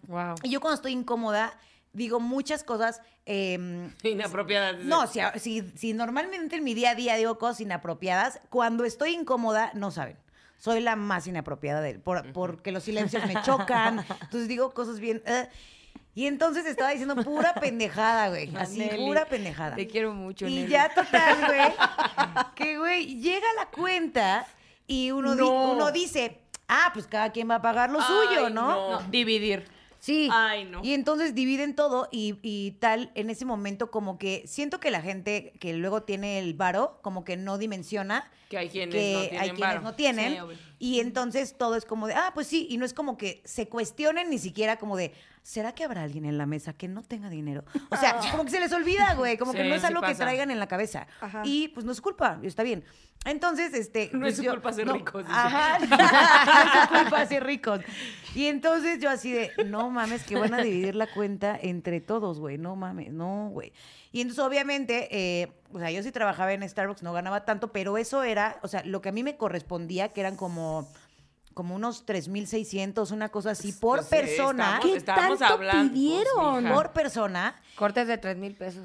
Y yo cuando estoy incómoda, digo muchas cosas... Em, inapropiadas. No, si, si normalmente en mi día a día digo cosas inapropiadas, cuando estoy incómoda, no saben soy la más inapropiada de él, por, porque los silencios me chocan, entonces digo cosas bien... Eh. y entonces estaba diciendo pura pendejada, güey. Así, pura pendejada. Te quiero mucho, Y ya total, güey. Que, güey, llega la cuenta y uno, uno dice, ah, pues cada quien va a pagar lo suyo, ¿no? ¿no? Dividir. Sí. Ay, no. Y entonces dividen todo y, y, tal, en ese momento como que siento que la gente que luego tiene el varo, como que no dimensiona. Que hay quienes no tienen. Hay quienes no tienen y entonces todo es como de, ah, pues sí, y no es como que se cuestionen ni siquiera como de, ¿será que habrá alguien en la mesa que no tenga dinero? O sea, como que se les olvida, güey, como que no es algo que traigan en la cabeza. Y pues no es culpa, está bien. Entonces, este... No pues es su culpa ser ricos. Ajá, no es culpa ser ricos. Y entonces yo así de, no mames, que van a dividir la cuenta entre todos, güey, no mames, no, güey. Y entonces, obviamente, eh, o sea, yo sí trabajaba en Starbucks, no ganaba tanto, pero eso era, o sea, lo que a mí me correspondía, que eran como como unos 3.600, una cosa así, pues, por pues persona. Estamos, ¿Qué tanto hablando, pues, pidieron? por persona. Cortes de 3.000 pesos.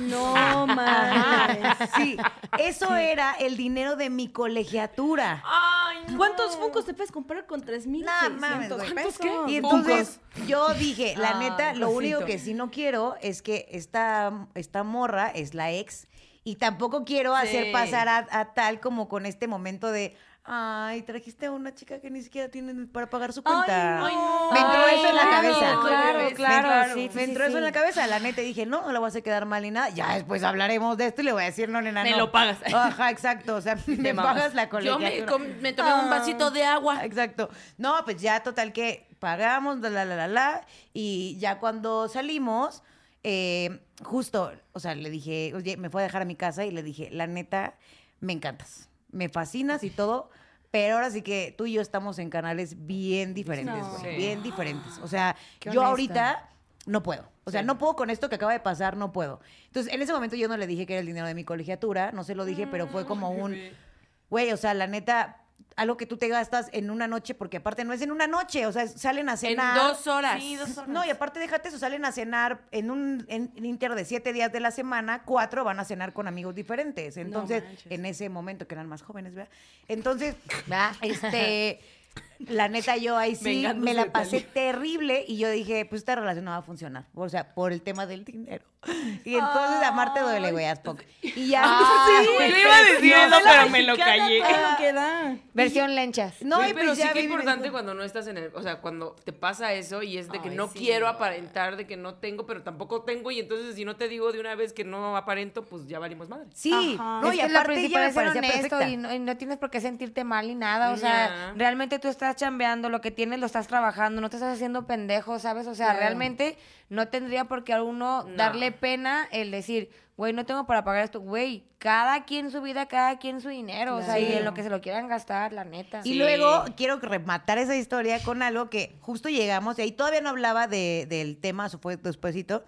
No, mames. Sí, eso era el dinero de mi colegiatura. Ay, ¿Cuántos Funkos te puedes comprar con 3.600 nah, mames, ¿Cuántos qué? Y entonces yo dije, la ah, neta, lo único que sí no quiero es que esta, esta morra es la ex y tampoco quiero hacer pasar a, tal como con este momento de, Ay, trajiste a una chica que ni siquiera tiene para pagar su cuenta. Ay, Me entró eso en la cabeza. Claro, claro. Me entró, eso en la cabeza. La neta dije, no, no la voy a hacer quedar mal ni nada. Ya después hablaremos de esto y le voy a decir, no, nena, me no. Me lo pagas. Ajá, exacto. O sea, me, pagas la colegiatura. Yo me, me tomé un vasito de agua. Ah, exacto. No, pues ya total que pagamos, la, la, la, la. Y ya cuando salimos, eh, justo, o sea, le dije, oye, me fue a dejar a mi casa y le dije, la neta, me encantas me fascinas y todo, pero ahora sí que tú y yo estamos en canales bien diferentes, bien diferentes. O sea, yo ahorita no puedo. O sea, no puedo con esto que acaba de pasar, no puedo. Entonces, en ese momento yo no le dije que era el dinero de mi colegiatura, no se lo dije, pero fue mm. como un, güey, o sea, la neta, algo que tú te gastas en una noche, porque aparte no es en una noche, o sea, salen a cenar. En dos horas. Sí, dos horas. No, y aparte déjate eso, salen a cenar en un en, inter de siete días de la semana, cuatro van a cenar con amigos diferentes. Entonces, en ese momento que eran más jóvenes, ¿verdad? Entonces, ¿verdad? este. La neta, yo ahí sí me, la pasé terrible y yo dije, pues esta relación no va a funcionar. O sea, por el tema del dinero. Y entonces amarte duele, güey, pues, Y ya. Ah, sí, ah, iba diciendo, pero me lo callé. ¿Qué Versión lenchas. No, pero pues sí que es importante cuando no estás en el. O sea, cuando te pasa eso y es de que no quiero aparentar, de que no tengo, pero tampoco tengo. Y entonces, si no te digo de una vez que no aparento, pues ya valimos madre. Sí. No, y aparte, ya Y no, tienes por qué sentirte mal ni nada. O sea, realmente tú estás estás chambeando, lo que tienes lo estás trabajando, no te estás haciendo pendejo, ¿sabes? O sea, realmente no tendría por qué a uno darle pena el decir, güey, no tengo para pagar esto. Güey, cada quien su vida, cada quien su dinero, o sea, y en lo que se lo quieran gastar, la neta. Y luego quiero rematar esa historia con algo que justo llegamos, y ahí todavía no hablaba de, del tema, despuésito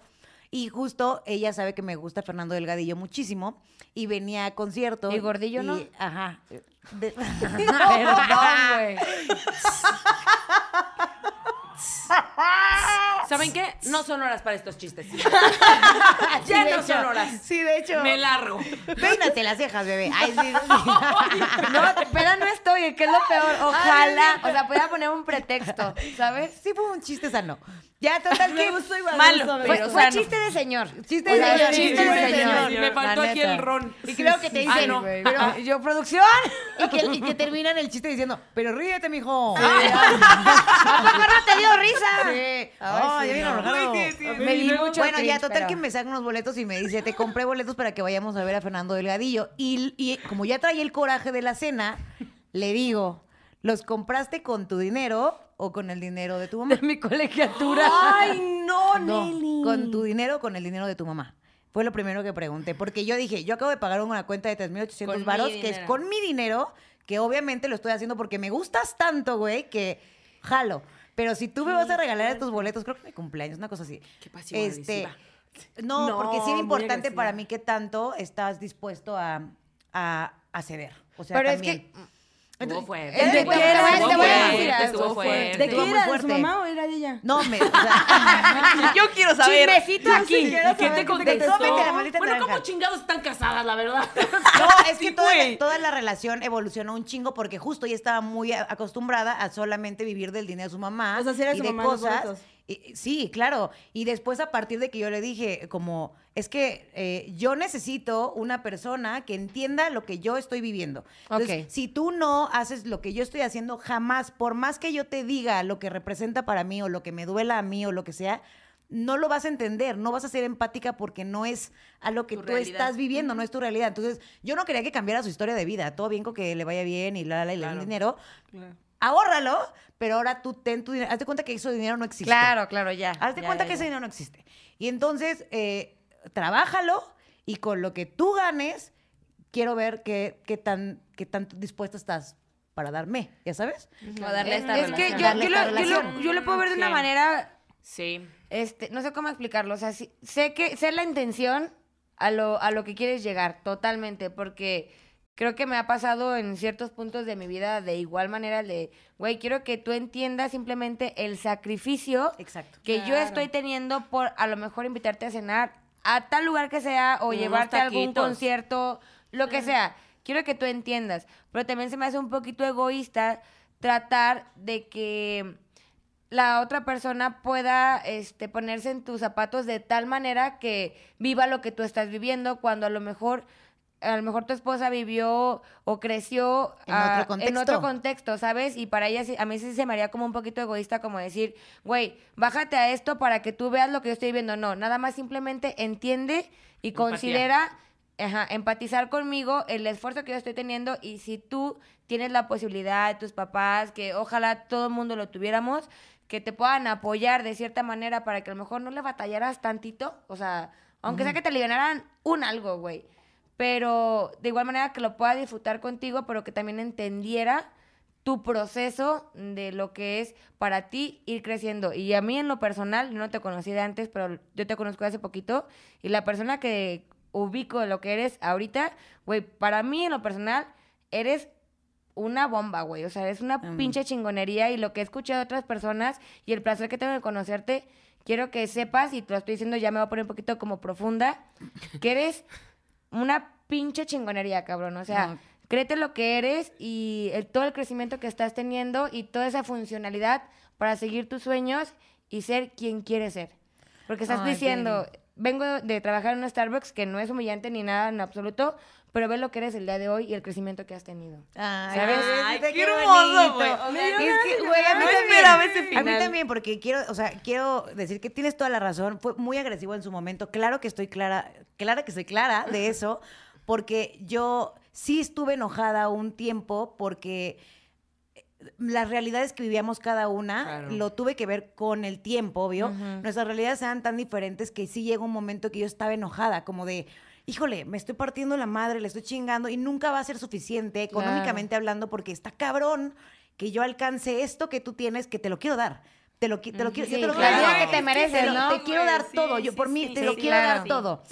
y justo ella sabe que me gusta Fernando Delgadillo muchísimo y venía a concierto. ¿Y Gordillo no? Ajá. Eh, Perdón, güey. ¿Saben qué? No son horas para estos chistes. ya no son horas. Sí, de hecho. Me largo. Peínate las cejas, bebé. Ay, sí, sí. no, pero no estoy, ¿Qué es lo peor. Ojalá. o sea, pueda poner un pretexto, ¿sabes? Sí, fue un chiste sano. Ya, total que malo, fue, chiste de señor. Chiste de señor. Chiste de señor. Me faltó aquí el ron. Y creo que te ah, dicen, ah. yo, producción. Y que, terminan el chiste diciendo, pero ríete, mijo. Ah, ¿A no te dio risa? Ay, ya Me di mucho Bueno, ya, total que me sacan unos boletos y me dice, te compré boletos para que vayamos a ver a Fernando Delgadillo. Y como ya traía el coraje de la cena, le digo, los compraste con tu dinero o con el dinero de tu mamá. De mi colegiatura. ¡Ay, no, no Con tu dinero o con el dinero de tu mamá. Fue lo primero que pregunté. Porque yo dije, yo acabo de pagar una cuenta de 3.800 varos, que es con mi dinero, que obviamente lo estoy haciendo porque me gustas tanto, güey, que jalo. Pero si tú me vas a regalar estos boletos, creo que mi cumpleaños, una cosa así. Qué este, No, porque sí es importante para mí que tanto estás dispuesto a, a, ceder. O sea, también, Estuvo fuerte. ¿De, qué era? Estuvo fuerte. ¿De qué era? ¿De su mamá o era de ella? No, me... yo quiero saber. Chismecito aquí. te, contestó? bueno, chingados están casadas, la verdad? No, es que toda, la, relación evolucionó un chingo porque justo ella estaba muy acostumbrada a solamente vivir del dinero de su mamá. y de cosas. sí, claro. Y después a partir de que yo le dije como es que eh, yo necesito una persona que entienda lo que yo estoy viviendo. Entonces, si tú no haces lo que yo estoy haciendo, jamás, por más que yo te diga lo que representa para mí o lo que me duela a mí o lo que sea, no lo vas a entender, no vas a ser empática porque no es a lo que tú estás viviendo, no es tu realidad. Entonces, yo no quería que cambiara su historia de vida. Todo bien con que le vaya bien y la, la, y le den dinero. Ahórralo, pero ahora tú ten tu dinero. Hazte cuenta que ese dinero no existe. Claro, claro, ya. Hazte cuenta que ese dinero no existe. Y entonces, eh, trabájalo y con lo que tú ganes, quiero ver qué, qué tan, qué tanto dispuesto estás para darme, ¿ya sabes? darle esta es que yo, lo, puedo ver de una manera... Sí. Este, no sé cómo explicarlo, o sea, sé que sé la intención a lo, que quieres llegar totalmente, porque creo que me ha pasado en ciertos puntos de mi vida de igual manera de, güey, quiero que tú entiendas simplemente el sacrificio Exacto. que yo estoy teniendo por a lo mejor invitarte a cenar a tal lugar que sea o llevarte a algún concierto, lo que sea. Quiero que tú entiendas, pero también se me hace un poquito egoísta tratar de que la otra persona pueda este, ponerse en tus zapatos de tal manera que viva lo que tú estás viviendo cuando a lo mejor a lo mejor tu esposa vivió o creció en, otro, ah, contexto. ¿sabes? Y para ella, a mí sí se me haría como un poquito egoísta como decir, güey, bájate a esto para que tú veas lo que yo estoy viendo. No, nada más simplemente entiende y considera, empatizar conmigo el esfuerzo que yo estoy teniendo y si tú tienes la posibilidad, tus papás, que ojalá todo el mundo lo tuviéramos, que te puedan apoyar de cierta manera para que a lo mejor no le batallaras tantito, o sea, aunque sea que te liberaran un algo, güey pero de igual manera que lo pueda disfrutar contigo, pero que también entendiera tu proceso de lo que es para ti ir creciendo. Y a mí en lo personal, no te conocí de antes, pero yo te conozco hace poquito, y la persona que ubico lo que eres ahorita, güey, para mí en lo personal, eres una bomba, güey. O sea, es una pinche chingonería y lo que he escuchado de otras personas y el placer que tengo de conocerte, quiero que sepas, y te lo estoy diciendo, ya me voy a poner un poquito como profunda, que eres una pinche chingonería, cabrón. O sea, créete lo que eres y todo el crecimiento que estás teniendo y toda esa funcionalidad para seguir tus sueños y ser quien quieres ser. Porque estás diciendo, vengo de trabajar en un Starbucks que no es humillante ni nada en absoluto, pero ve lo que eres el día de hoy y el crecimiento que has tenido. Ay, qué, hermoso, güey. a mí también, porque quiero, o sea, quiero decir que tienes toda la razón. Fue muy agresivo en su momento. Claro que estoy clara, clara que soy clara de eso, porque yo sí estuve enojada un tiempo porque eh, las realidades que vivíamos cada una lo tuve que ver con el tiempo, obvio. Nuestras realidades eran tan diferentes que sí llegó un momento que yo estaba enojada, como de, híjole, me estoy partiendo la madre, le estoy chingando y nunca va a ser suficiente económicamente hablando porque está cabrón que yo alcance esto que tú tienes que te lo quiero dar. Te lo, te lo quiero, te lo mereces, quiero dar todo, yo por mí te lo quiero dar todo.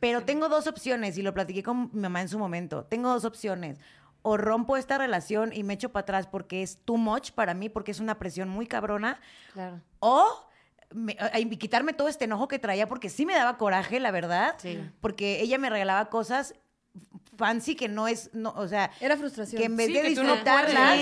Pero tengo dos opciones y lo platiqué con mi mamá en su momento. Tengo dos opciones. O rompo esta relación y me echo para atrás porque es too much para mí, porque es una presión muy cabrona. O a, quitarme todo este enojo que traía porque sí me daba coraje, la verdad. Porque ella me regalaba cosas fancy que no es, no, o sea, era frustración. Que en vez de disfrutarlas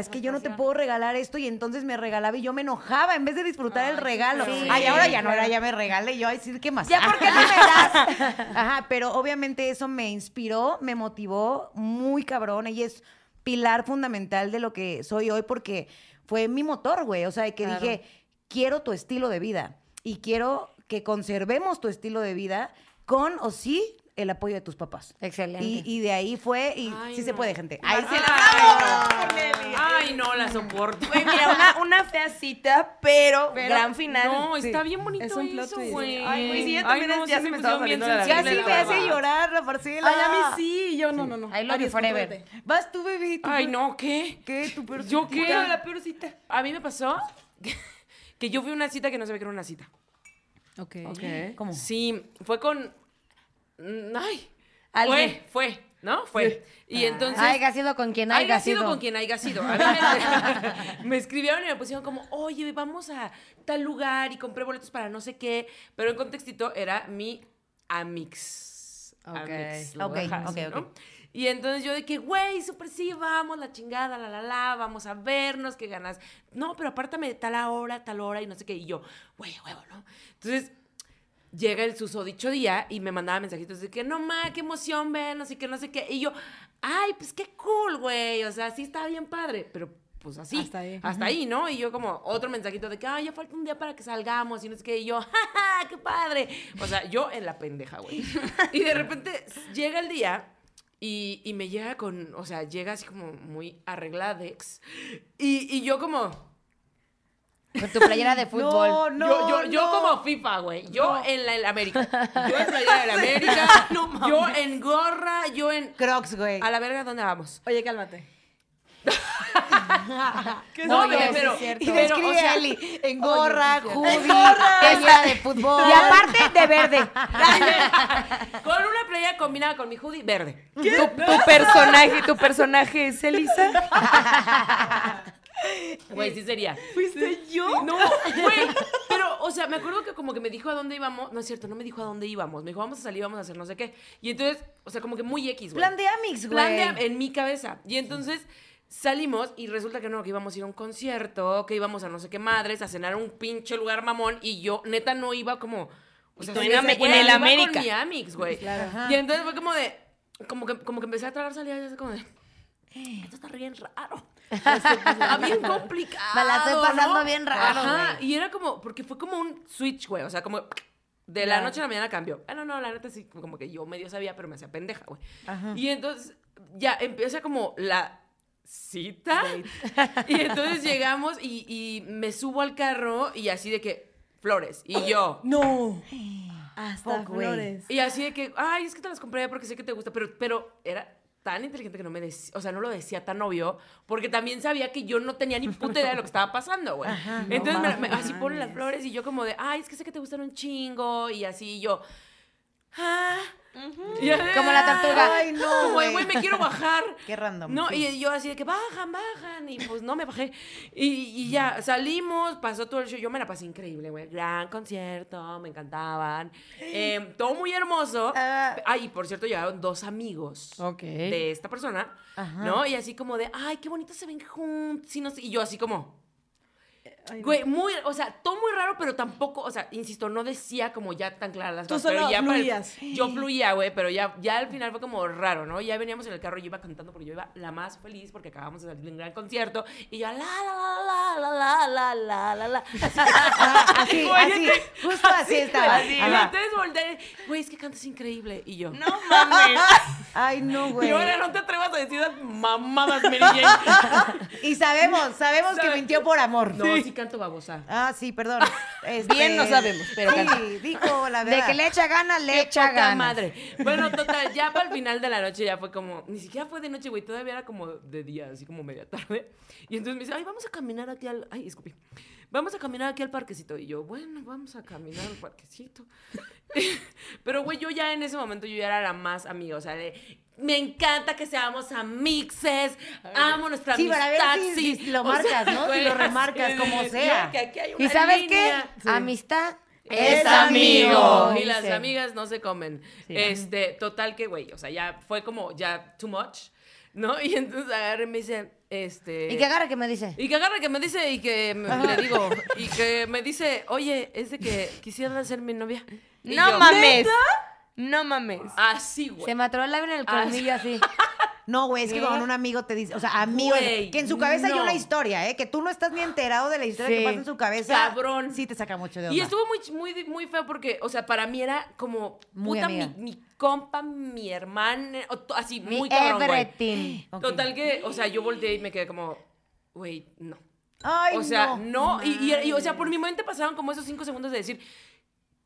es que yo no te puedo regalar esto y entonces me regalaba y yo me enojaba en vez de disfrutar el regalo. y ay, ahora ya no, era ya me regalé yo, a decir ¿qué más? Ya, ¿por me das? Ajá, pero obviamente eso me inspiró, me motivó muy cabrón y es pilar fundamental de lo que soy hoy porque fue mi motor, güey, o sea, que dije quiero tu estilo de vida y quiero que conservemos tu estilo de vida con o sí el apoyo de tus papás. Excelente. Y, de ahí fue, y sí se puede, gente. Ahí se la Ay, no, la soporto. Güey, mira, una, una fea cita, pero, gran final. No, está bien bonito es un eso, güey. Ay, güey, sí, también no, ya se me estaba saliendo Ya sí me hace llorar la parcela. Ay, a mí sí, yo no, no, no. Ahí lo forever. Vas tú, bebé. Ay, no, ¿qué? ¿Qué? ¿Tu peor ¿Yo qué? qué tu yo qué la peor ¿A mí me pasó? yo fui a una cita que no ve que era una cita. Ok. okay. ¿Cómo? Sí, fue con... Mm, ay, fue, fue. ¿no? Fue. Y ah. entonces. sido con quien haya. sido. sido con quien haya sido. A me, escribieron y me pusieron como, oye, vamos a tal lugar y compré boletos para no sé qué. Pero en contextito era mi Amix. Ok, amix, ok, okay, y entonces yo de que, güey, súper sí, vamos, la chingada, la, la, la, vamos a vernos, qué ganas. No, pero apártame tal hora, tal hora y no sé qué. Y yo, güey, huevo, ¿no? Entonces llega el dicho día y me mandaba mensajitos de que, no, ma, qué emoción, ven, y que no sé qué. Y yo, ay, pues qué cool, güey. O sea, sí está bien padre, pero pues así. Hasta ahí. Hasta ahí, ¿no? Y yo como otro mensajito de que, ay, ya falta un día para que salgamos y no sé qué. Y yo, ¡jaja, ja, qué padre! O sea, yo en la pendeja, güey. Y de repente llega el día y, y, me llega con, o sea, llega así como muy arregladex. Y, y yo como... Con tu playera de fútbol. No, no, yo, yo como FIFA, güey. Yo en la América. Yo en playera de América. no, yo en gorra, yo en... Crocs, güey. A la verga, ¿dónde vamos? Oye, cálmate no, pero, cierto y en gorra, hoodie, la de fútbol. Y aparte de verde. con una playa combinada con mi hoodie verde. ¿Tu, personaje, tu personaje es Elisa. Güey, sí sería. ¿Fuiste yo? No, güey. Pero, o sea, me acuerdo que como que me dijo a dónde íbamos. No es cierto, no me dijo a dónde íbamos. Me dijo, vamos a salir, vamos a hacer no sé qué. Y entonces, o sea, como que muy X, güey. Plan de Amix, güey. Plan de, en mi cabeza. Y entonces. Salimos y resulta que no, que íbamos a ir a un concierto, que íbamos a no sé qué madres, a cenar a un pinche lugar mamón y yo neta no iba como... O sea, en, en, el América. mi güey. Y entonces fue como de... Como que, como que empecé a tragar salidas y así como de... Esto está bien raro. Está bien complicado. Me la estoy pasando bien raro. Ajá. Y era como, porque fue como un switch, güey. O sea, como de la noche a la mañana cambió. Ah, no, no, la neta sí, como que yo medio sabía, pero me hacía pendeja, güey. Y entonces ya empieza como la ¿cita? y entonces llegamos y, me subo al carro y así de que, flores. Y yo. ¡No! Hasta flores. Y así de que, ay, es que te las compré porque sé que te gusta, pero, pero era tan inteligente que no me decía, o sea, no lo decía tan obvio, porque también sabía que yo no tenía ni puta idea de lo que estaba pasando, güey. Entonces, así ponen las flores y yo como de, ay, es que sé que te gustan un chingo, y así yo, ah, como la tortuga. Ay, no. güey, me quiero bajar. Qué random. No, y yo así de que bajan, bajan. Y pues no me bajé. Y, ya salimos, pasó todo el show. Yo me la pasé increíble, güey. Gran concierto, me encantaban. Em, todo muy hermoso. Ah. Ay, por cierto, llegaron dos amigos de esta persona, ¿no? Y así como de, ay, qué bonito se ven juntos. y yo así como güey, muy, o sea, todo muy raro, pero tampoco, o sea, insisto, no decía como ya tan claras las cosas. pero ya fluías. yo fluía, güey, pero ya, ya al final fue como raro, ¿no? Ya veníamos en el carro, yo iba cantando porque yo iba la más feliz porque acabamos de salir de un gran concierto y yo la la la la la la la la la. así, ah, así, justo así, así estaba. y entonces volteé, güey, es que cantas increíble y yo. No mames. Ay, no, güey. Y ahora no te atrevas a decir esas mamadas, Mary Jane. y sabemos, sabemos que mintió por amor. No, sí canto babosa. Ah, sí, perdón. Bien no este, sabemos, sí, dijo la verdad. De que le echa gana, le echa ganas. madre. Bueno, total, ya para el final de la noche ya fue como, ni siquiera fue de noche, güey, todavía era como de día, así como media tarde. Y entonces me dice, ay, vamos a caminar aquí al, ay, escupí. Vamos a caminar aquí al parquecito. Y yo, bueno, vamos a caminar al parquecito. pero, güey, yo ya en ese momento, yo ya era la más amiga, o sea, de, me encanta que seamos amixes, amo nuestra sí, Para si, lo marcas, ¿no? Si lo remarcas, como sea. y sabes qué? Amistad es amigo. Y las amigas no se comen. este, total que, güey, o sea, ya fue como ya too much, ¿no? Y entonces agarré y me dicen este... Y que agarra que me dice. Y que agarra que me dice y que me, le digo, y que me dice, oye, es de que quisiera ser mi novia. no mames. No mames. Así, güey. Se mató al el labio en el colmillo así. No, güey, es que con un amigo te dice, o sea, amigo, que en su cabeza hay una historia, ¿eh? Que tú no estás ni enterado de la historia que pasa en su cabeza. Cabrón. Sí, te saca mucho de onda. Y estuvo muy, muy, muy feo porque, o sea, para mí era como, muy puta, mi, compa, mi hermana, así, muy cabrón, Total que, o sea, yo volteé y me quedé como, güey, no. Ay, no. o sea, no. Y, o sea, por mi mente pasaron como esos cinco segundos de decir,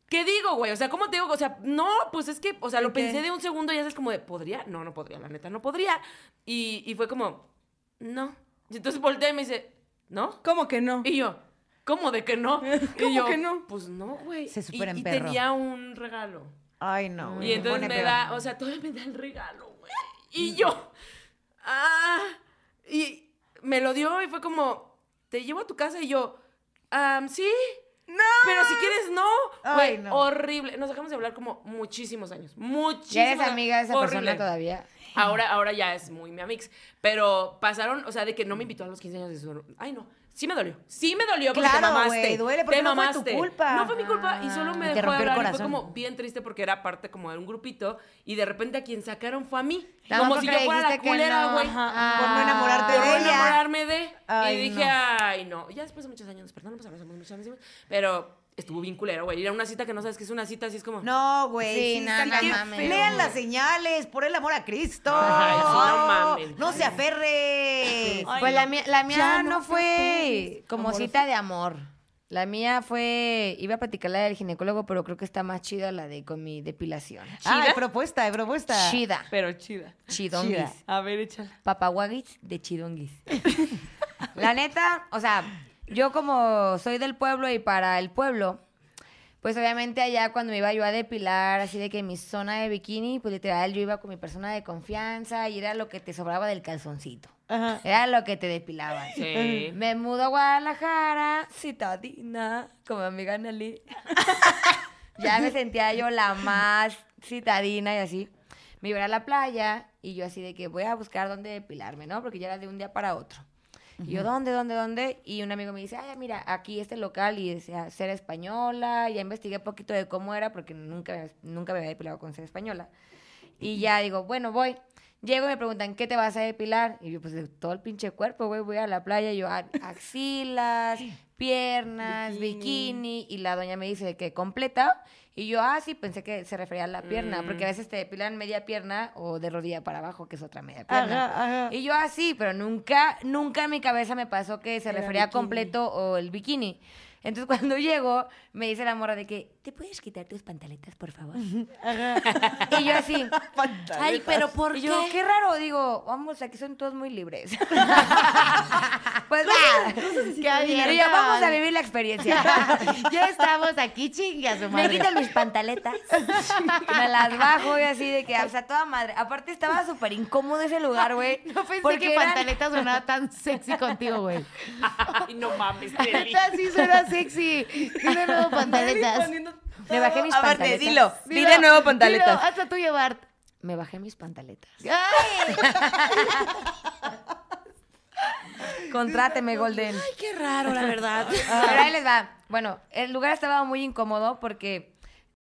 ¿Qué digo, güey? O sea, ¿cómo te digo? O sea, no, pues es que, o sea, lo pensé de un segundo y ya es como de, ¿podría? No, no podría, la neta, no podría. Y, fue como, no. Y entonces volteé y me dice, ¿no? ¿Cómo que no? Y yo, ¿cómo de que no? ¿Cómo y yo, que no? Pues no, güey. Se en y, y tenía un regalo. Ay, no. Güey. Y entonces me da, o sea, todavía me da el regalo, güey. Y yo, ah, y me lo dio y fue como, te llevo a tu casa y yo, ah sí. No. Pero si quieres, no. Güey, horrible. Nos dejamos de hablar como muchísimos años. Muchísimos. ¿Ya eres amiga de esa persona todavía? Ahora, ahora ya es muy mi amix. Pero pasaron, o sea, de que no me invitó a los 15 años de su. Ay, no. Sí me dolió. Sí me dolió porque te mamaste. te duele porque no fue tu culpa. No fue mi culpa y solo me dejó hablar y fue como bien triste porque era parte como de un grupito y de repente a quien sacaron fue a mí. como si yo fuera la culera, güey. No. por no enamorarte de ella. enamorarme de. y dije, ay, no. Ya después de muchos años nos perdonamos, abrazamos muchas Pero estuvo bien culero, güey. Ir una cita que no sabes que es una cita, así es como. No, güey. Sí, nada, mames. Lean las señales, por el amor a Cristo. no mames. No se aferre. pues la mía, no fue como cita de amor. La mía fue, iba a platicar la del ginecólogo, pero creo que está más chida la de con mi depilación. ¿Chida? de propuesta, de eh, propuesta. Chida. Pero chida. Chidonguis. A ver, échala. Papaguaguis de chidonguis. la neta, o sea, yo como soy del pueblo y para el pueblo, pues obviamente allá cuando me iba yo a depilar, así de que mi zona de bikini, pues literal yo iba con mi persona de confianza y era lo que te sobraba del calzoncito. Era lo que te depilaba Me mudo a Guadalajara, citadina, como amiga Nelly. ya me sentía yo la más citadina y así. Me iba a la playa y yo así de que voy a buscar dónde depilarme, ¿no? Porque ya era de un día para otro yo, ¿dónde, dónde, dónde? Y un amigo me dice, ay, mira, aquí este local y decía ser española. Ya investigué un poquito de cómo era porque nunca, nunca me había depilado con ser española. Y ya digo, bueno, voy. Llego me preguntan, ¿qué te vas a depilar? Y yo, pues, todo el pinche cuerpo, güey, voy a la playa. yo, ah, axilas, piernas, bikini. Y la doña me dice que completa. Y yo, así ah, pensé que se refería a la pierna, porque a mm. veces te depilan media pierna o de rodilla para abajo, que es otra media pierna. Y yo, así, ah, pero nunca, nunca en mi cabeza me pasó que se refería completo o el bikini. Entonces cuando llego, me dice la morra de que, ¿te puedes quitar tus pantaletas, por favor? y yo así, ay, pero por qué? Yo, qué raro, digo, vamos, aquí son todos muy libres. pues va, ya vamos a vivir la experiencia. ya estamos aquí, chingas, su madre. Me quitan mis pantaletas, me las bajo y así de que, o sea, toda madre. Aparte estaba súper incómodo ese lugar, güey. No pensé porque que pantaletas sonaba tan sexy contigo, güey. Ay, no mames, sí suena sexy. Tiene nuevo pantaletas. Me bajé mis Aparte, pantaletas. dilo. Pide nuevo pantaletas. Dilo, tú Me bajé mis pantaletas. Contráteme, Golden. Ay, qué raro, la verdad. Pero ahí les va. Bueno, el lugar estaba muy incómodo porque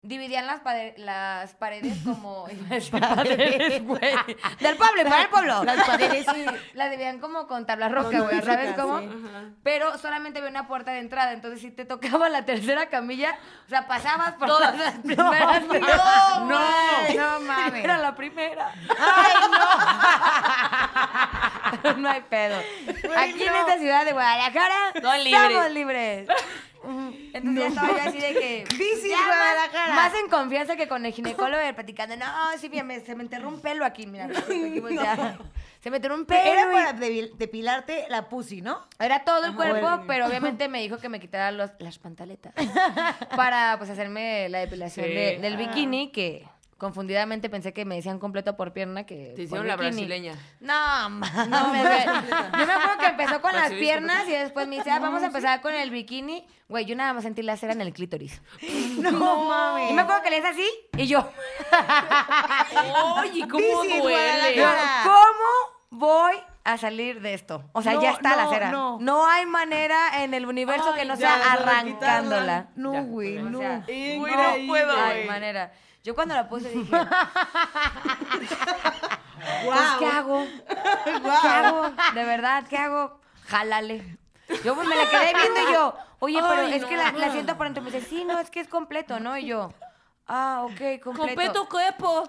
Dividían las, las paredes como... paredes, güey. Del pueblo, para el pueblo. Las paredes sí. Las dividían como con tabla roca, güey, ¿sabes cómo? Pero solamente había una puerta de entrada, entonces si te tocaba la tercera camilla, o sea, pasabas por todas las primeras. ¡No! ¡No, no mames! Era la primera. ¡Ay, no! no hay pedo. Aquí en esta ciudad de Guadalajara libres. estamos libres. Entonces estaba así de que. Guadalajara. Más, en confianza que con el ginecólogo platicando. No, sí, bien, se me enterró un pelo aquí, mira. Se me enterró un pelo. Era para depilarte la pussy, ¿no? Era todo el ah, cuerpo, pero obviamente me dijo que me quitara las pantaletas. para pues hacerme la depilación del ah. bikini, que confundidamente pensé que me decían completo por pierna que... Te hicieron la brasileña. No, mames. No, yo me acuerdo que empezó con las piernas y después me dice, ah, vamos a empezar con el bikini. Güey, yo nada más sentí la cera en el clítoris. No, mami. mames. Y me acuerdo que le hice así y yo... Oye, ¿cómo duele? ¿Cómo voy a salir de esto. O sea, ya está la cera. No. hay manera en el universo que no sea arrancándola. No, güey, no. O no puedo. No hay manera. Yo cuando la puse dije. Pues, ¿Qué hago? ¿Qué hago? De verdad, ¿qué hago? Jálale. Yo pues, me la quedé viendo y yo, oye, pero es que la, la siento por dentro. Me dice, sí, no, es que es completo, ¿no? Y yo, Ah, ok, completo. Completo cuerpo.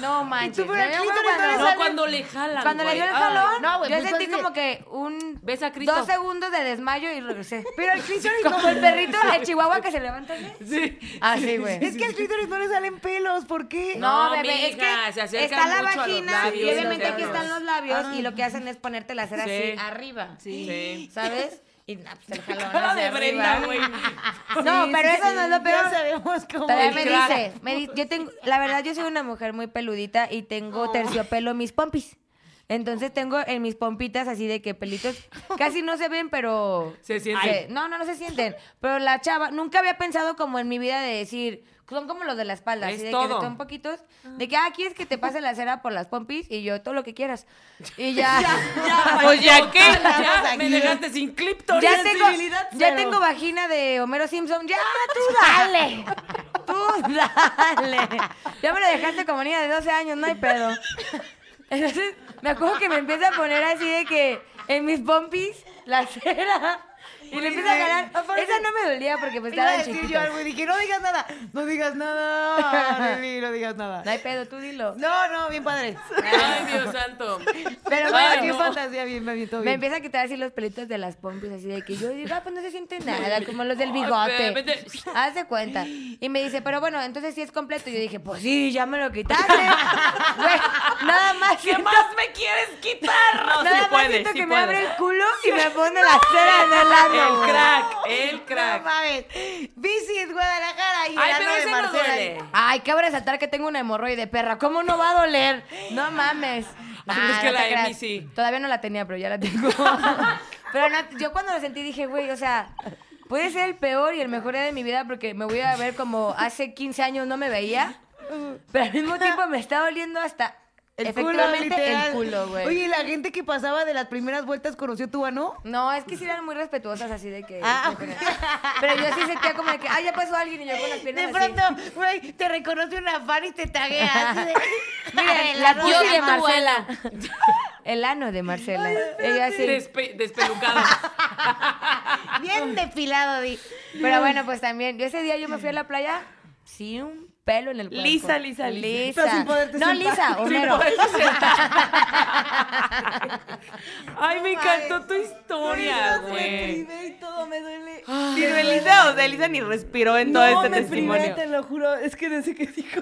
No manches. Pero el No, cuando, le jalan. Cuando le dio el ah. jalón, yo pues sentí como que un... ¿Ves a Cristo? Dos segundos de desmayo y regresé. Pero el clítoris Como el perrito de Chihuahua que se levanta. Ah, ¿sí? Sí. Ah, güey. Es que al clítoris no le salen pelos, ¿por qué? No, bebé, es que está la vagina y obviamente aquí están los labios y lo que ah. hacen es ponerte la cera así arriba. Sí. ¿Sabes? Y pues el jalón de no, pero eso no es lo peor. Ya sabemos cómo. Todavía me dice, yo tengo, la verdad yo soy una mujer muy peludita y tengo ah. terciopelo en mis pompis. Entonces tengo en mis pompitas así de que pelitos casi no se ven, pero se sienten. no, no, no se sienten. Pero la chava nunca había pensado como en mi vida de decir, son como los de la espalda, así de que que son poquitos. Ah. De que, ah, quieres que te pase la cera por las pompis y yo todo lo que quieras. Y ya. ya, pues ya qué. Ya me dejaste sin clipto. Ya, tengo, ya tengo vagina de Homero Simpson. Ya, tú dale. tú dale. Ya me lo dejaste como niña de 12 años, no hay pedo. Entonces, me acuerdo que me empieza a poner así de que en mis pompis la cera. Y le empieza a ganar. Esa no me dolía porque pues estaba decir yo algo y dije, no digas nada, no digas nada, no digas nada. No hay pedo, tú dilo. No, no, bien padre. Ay, Dios santo. Pero bueno, qué fantasía, bien, bien, todo bien. Me empieza a quitar así los pelitos de las pompis, así de que yo digo, ah, pues no se siente nada, como los del bigote. Haz de cuenta. Y me dice, pero bueno, entonces sí es completo. Y yo dije, pues sí, ya me lo quitaste. nada más. ¿Qué más me quieres quitar? No, nada más siento que me abre el culo y me pone la cera en el ano. El crack, el crack. No mames. Visit Guadalajara y Ay, pero ese Ay, no duele. Ay, cabe resaltar que tengo una hemorroide, perra. ¿Cómo no va a doler? No mames. que la Todavía no la tenía, pero ya la tengo. pero yo cuando la sentí dije, güey, o sea, puede ser el peor y el mejor día de mi vida porque me voy a ver como hace 15 años no me veía. Pero al mismo tiempo me está doliendo hasta el Efectivamente, el culo, güey. Oye, la gente que pasaba de las primeras vueltas conoció tu ano? No, es que sí eran muy respetuosas, así de que. Ah. Pero yo sí sentía como de que, ah, ya pasó alguien y yo con las piernas. De pronto, güey, te reconoce una fan y te taguea. Así Mira, la tía de Marcela. El ano de Marcela. Ella así... Despelucada. Bien depilado, Di. Pero bueno, pues también. Yo ese día yo me fui a la playa. Sí, un pelo en el cuerpo. Lisa, Lisa, Lisa. Lisa. Sin no, Lisa, Homero. Ay, me encantó tu historia, güey. Me y todo, me duele. Y de Lisa o sea, Lisa ni respiró en todo este testimonio. No, me te lo juro. Es que desde que dijo...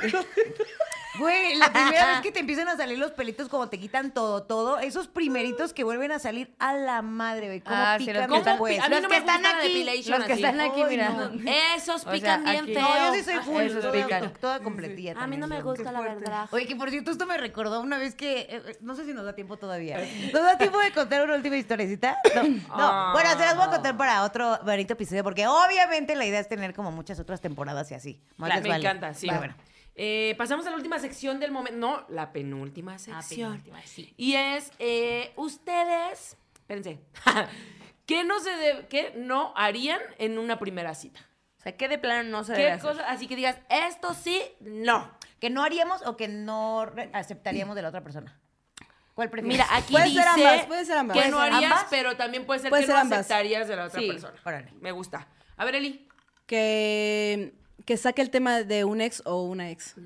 Güey, la primera vez que te empiezan a salir los pelitos, como te quitan todo, todo, esos primeritos que vuelven a salir a la madre, güey. ¿Cómo ah, pican sí, los, que, pues? a mí no que me están aquí, los que están aquí, mira. Esos pican bien feo. No, yo sí soy full. toda, pican. completilla. A mí no me gusta, la verdad. Oye, que por cierto, esto me recordó una vez que, eh, eh, no sé si nos da tiempo todavía. ¿Nos da tiempo de contar una última historiecita? No, no. Ah. Bueno, se las voy a contar para otro bonito episodio, porque obviamente la idea es tener como muchas otras temporadas y así. me encanta, sí. bueno. Eh, pasamos a la última sección del momento. No, la penúltima ah, sección. La penúltima, sí. Y es, eh, ustedes, espérense, ¿qué no, se qué no harían en una primera cita? O sea, ¿qué de plano no se ¿Qué debe hacer? así que digas, esto sí, no. ¿Que no haríamos o que no aceptaríamos de la otra persona? ¿Cuál prefieres? Mira, aquí puede dice ser ambas, puede ser ambas. que no harías, pero también puede ser que no aceptarías de la otra sí, persona. Órale. Me gusta. A ver, Eli. Que que saque el tema de un ex o una ex.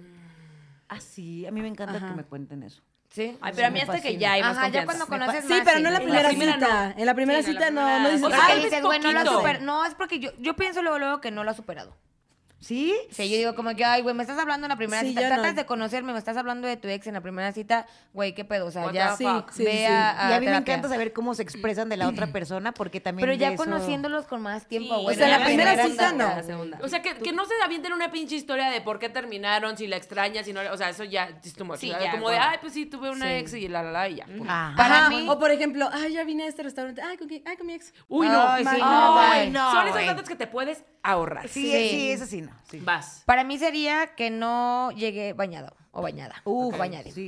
Ah, sí, a mí me encanta que me cuenten eso. Sí. pero a mí hasta que ya hay más Ajá, ya cuando conoces Sí, pero no en la primera, cita. En la primera cita no, dices, bueno, no la superado. No, es porque yo, yo pienso luego, luego que no lo ha superado. ¿Sí? Sí, yo digo como que, ay, güey, me estás hablando en la primera cita. Tratas de conocerme, me estás hablando de tu ex en la primera cita. Güey, qué pedo. O sea, ya sí, sí, A, Y a mí me encanta saber cómo se expresan de la otra persona porque también. Pero ya conociéndolos con más tiempo, güey. O sea, la, primera, cita no. O sea, que, que no se avienten una pinche historia de por qué terminaron, si la extrañas, si no. O sea, eso ya es tu Sí, como de, ay, pues sí, tuve una ex y la, la, la, y ya. Para mí. O por ejemplo, ay, ya vine a este restaurante. Ay, con, ay, con mi ex. Uy, no. Ay, no. Son esos datos que te puedes ahorrar. Sí, sí, es así. Para mí sería que no llegue bañado o bañada. Uf,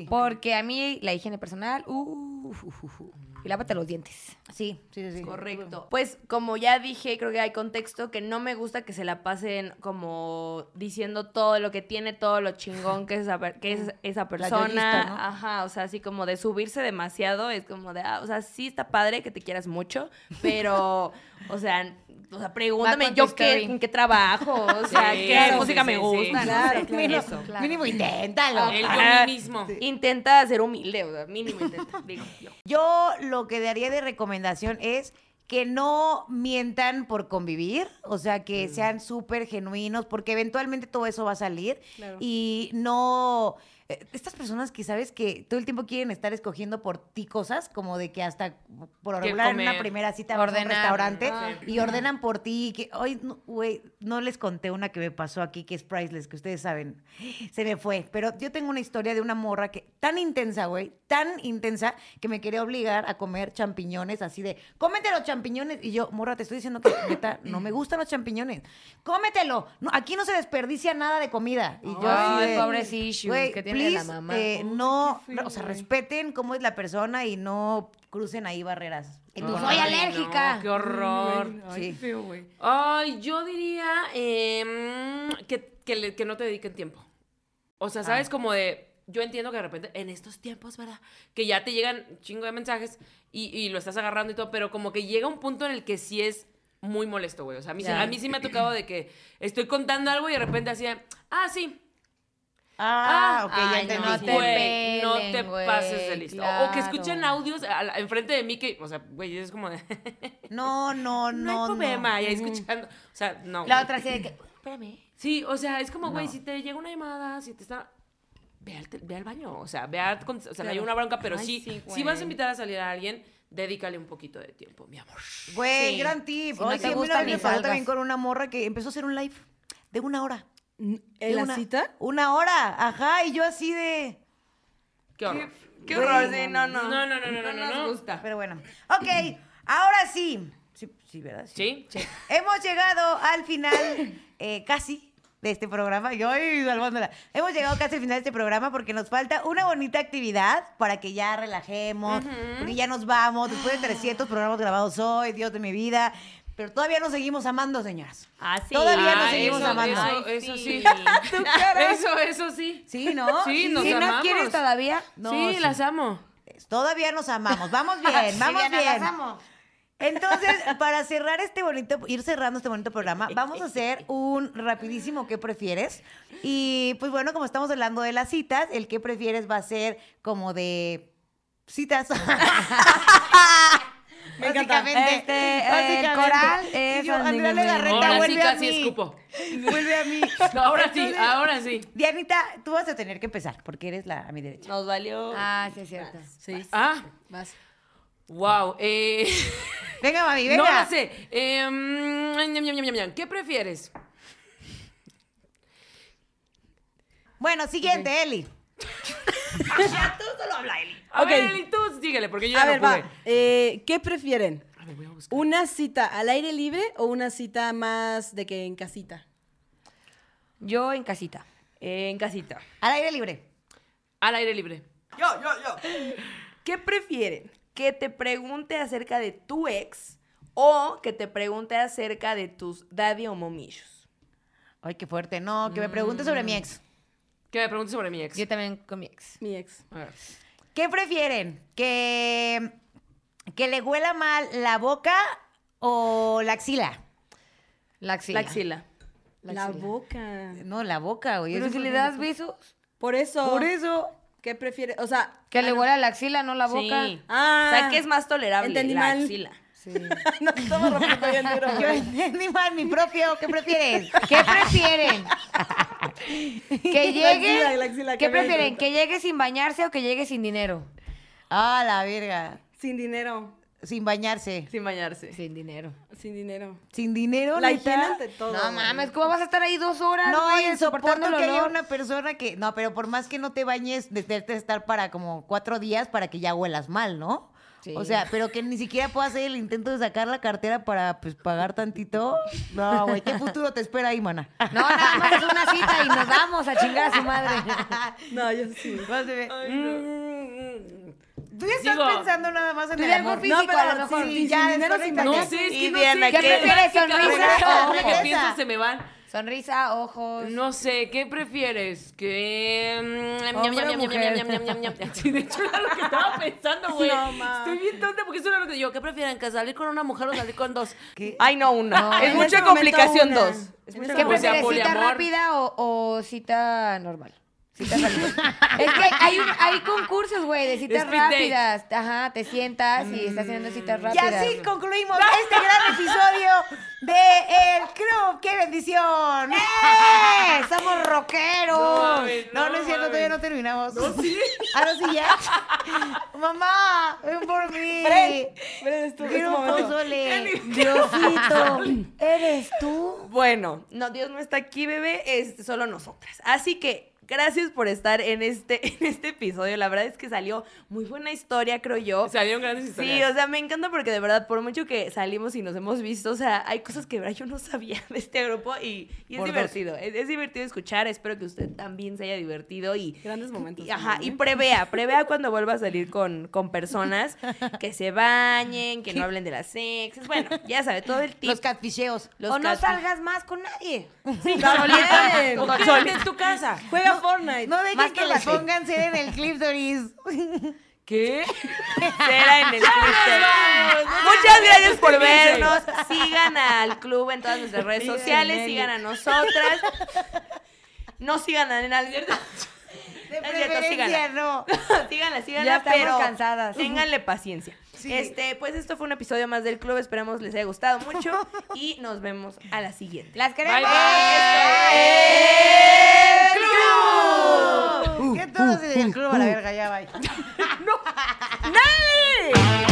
Porque a mí la higiene personal, y lávate los dientes. Sí, sí, sí. Correcto. Pues como ya dije, creo que hay contexto que no me gusta que se la pasen como diciendo todo lo que tiene, todo lo chingón que es esa, es esa persona. Ajá, o sea, así como de subirse demasiado, es como de, ah, o sea, sí está padre que te quieras mucho, pero, o sea, o sea, pregúntame yo qué, en qué trabajo, o sea, qué música me gusta. Claro, claro, mínimo, mínimo, inténtalo. El mismo. Intenta ser humilde, o sea, mínimo intenta, digo yo. Yo lo que daría de recomendación es que no mientan por convivir, o sea, que mm. sean súper genuinos, porque eventualmente todo eso va a salir y no... Eh, estas personas que sabes que todo el tiempo quieren estar escogiendo por ti cosas, como de que hasta por regular en una primera cita en a un restaurante ah. y ordenan por ti. Que hoy, güey, no, les conté una que me pasó aquí que es priceless, que ustedes saben. Se me fue. Pero yo tengo una historia de una morra que tan intensa, güey, tan intensa que me quería obligar a comer champiñones así de, cómete los champiñones. Y yo, morra, te estoy diciendo que no me gustan los champiñones. Cómetelo. aquí no se desperdicia nada de comida. Y yo, Ay, eh, no, o sea, respeten cómo es la persona y no crucen ahí barreras. Pues soy alérgica. qué horror. Ay, yo diría em, que, que, no te dediquen tiempo. O sea, sabes, ah. como de. Yo entiendo que de repente, en estos tiempos, ¿verdad? Que ya te llegan chingo de mensajes y, lo estás agarrando y todo, pero como que llega un punto en el que sí es muy molesto, güey. O sea, a mí, a mí sí me ha tocado de que estoy contando algo y de repente así, ah, sí, Ah, ok, ya que No te, pases de listo. O que escuchen audios enfrente de mí que, o sea, güey, es como de... no, no, no, no. hay problema, no. ya escuchando. O sea, no. La otra sí de que, espérame. Sí, o sea, es como, güey, si te llega una llamada, si te está... Ve al, baño, o sea, ve a, o sea, no hay una bronca, pero sí, si vas a invitar a salir a alguien, Dedícale un poquito de tiempo, mi amor. Güey, gran tip. no Oye, gusta, me pasó también con una morra que empezó a hacer un live de una hora. ¿En la una, cita? Una hora, ajá, y yo así de... Qué horror. Qué, horror, no, no. No, no, no, no, no, no, nos gusta. Pero bueno, ok, ahora sí. Sí, sí ¿verdad? Sí. Hemos llegado al final, eh, casi, de este programa. Yo ay, salvándola. Hemos llegado casi al final de este programa porque nos falta una bonita actividad para que ya relajemos, uh porque ya nos vamos. Después de 300 programas grabados hoy, Dios de mi vida, pero todavía nos seguimos amando, señoras. Ah, sí. Todavía nos seguimos amando. Eso, sí. ¿Tú eso, eso sí. Sí, ¿no? Sí, nos si amamos. no quieres todavía, sí, las amo. Todavía nos amamos. Vamos bien, vamos bien. bien. Las amo. Entonces, para cerrar este bonito, ir cerrando este bonito programa, vamos a hacer un rapidísimo ¿qué prefieres? Y pues bueno, como estamos hablando de las citas, el ¿qué prefieres? va a ser como de citas. Me básicamente. Este, el coral es. Y yo, Andrea Legarreta, vuelve a mí. Vuelve a mí. ahora sí, ahora sí. Dianita, tú vas a tener que empezar porque eres la a mi derecha. Nos valió. Ah, sí, es cierto. sí. ah, vas. Wow. Eh. Venga, mami, venga. No lo sé. Em, ¿Qué prefieres? Bueno, siguiente, Eli. ya tú solo habla, Eli. Eli, tú dígale, porque yo ya pude. Eh, ¿Qué prefieren? ¿Una cita al aire libre o una cita más de que en casita? Yo en casita. en casita. Al aire libre. Al aire libre. Yo, yo, yo. ¿Qué prefieren? ¿Que te pregunte acerca de tu ex o que te pregunte acerca de tus daddy o momillos? Ay, qué fuerte. No, que me pregunte sobre mi mm. ex. Que me pregunte sobre mi ex. Yo también con mi ex. Mi ex. A ver. ¿Qué prefieren? ¿Que, ¿Que le huela mal la boca o la axila? La axila. La axila. La, boca. No, la boca, güey. Pero si le das besos. Por eso. Por eso. ¿Qué prefiere? O sea. Que le ah, huela la axila, no la boca. Sí. Ah. O sea, que es más tolerable. Entendí la axila. Sí. no estamos rompiendo el Yo entendí mal mi propio. ¿Qué prefieres? ¿Qué prefieren? que llegue. ¿Qué prefieren? ¿Que llegue sin bañarse o que llegue sin dinero? Ah, la verga. Sin dinero. Sin bañarse. Sin bañarse. Sin dinero. Sin dinero. Sin dinero, la higiene todo. No mames, ¿cómo vas a estar ahí dos horas? No, y soportando que haya una persona que. No, pero por más que no te bañes, que estar para como cuatro días para que ya huelas mal, ¿no? O sea, pero que ni siquiera puedo hacer el intento de sacar la cartera para pues pagar tantito. No, güey, ¿qué futuro te espera ahí, mana? No, nada más es una cita y nos vamos a chingar a su madre. No, yo sí. Ay, ver. Mm, mm, mm. Tú ya estás pensando nada más en el amor. Físico, no, pero a lo mejor sí, sí, ya dinero sin No sé, es que no sé. ¿Qué que se me van. Sonrisa, ojos. No sé, ¿qué prefieres? Que. Sí, de hecho era lo que estaba pensando, güey. Estoy bien tonta porque eso era lo que yo. ¿Qué prefieren? ¿Que salir con una mujer o salir con dos? Ay, no, una. Este es mucha complicación, dos. Es ¿Qué prefieres? ¿Cita rápida o cita normal? Citas rápidas. es que hay, concursos, güey, de citas rápidas. Ajá, te sientas y estás haciendo citas mm. rápidas. Y así concluimos este gran episodio de El Club. ¡Qué bendición! ¡Eh! ¡Somos rockeros! No No, es cierto, todavía no terminamos. No, sí. Ah, sí, ya. Mamá, ven por mí. Ven, tu- este Diosito, ¿eres tú? Bueno, no, Dios no está aquí, bebé, es solo nosotras. Así que Gracias por estar en este, en este episodio. La verdad es que salió muy buena historia, creo yo. Salieron grandes historias. Sí, o sea, me encanta porque de verdad, por mucho que salimos y nos hemos visto, o sea, hay cosas que verdad yo no sabía de este grupo y, es divertido. Es, divertido escuchar. Espero que usted también se haya divertido y. Grandes momentos. ajá, y prevea, prevea cuando vuelva a salir con, con personas que se bañen, que no hablen de las sexes. Bueno, ya sabe, todo el tipo. Los catficheos. o no salgas más con nadie. Sí, no, en tu casa. Juega no, Fortnite. No dejes que, la pongan ser en el Doris. ¿Qué? Será en el clítoris. Muchas gracias por vernos. Sigan al club en todas nuestras redes sociales. Sigan a nosotras. No sigan a Nena De preferencia, no. síganla, síganla, ya estamos cansadas. ténganle paciencia. Este, pues esto fue un episodio más del club. Esperamos les haya gustado mucho y nos vemos a la siguiente. Las queremos. bye que todos uh, el uh, club a la uh. verga, ya va. ¡No! ¡Nadie!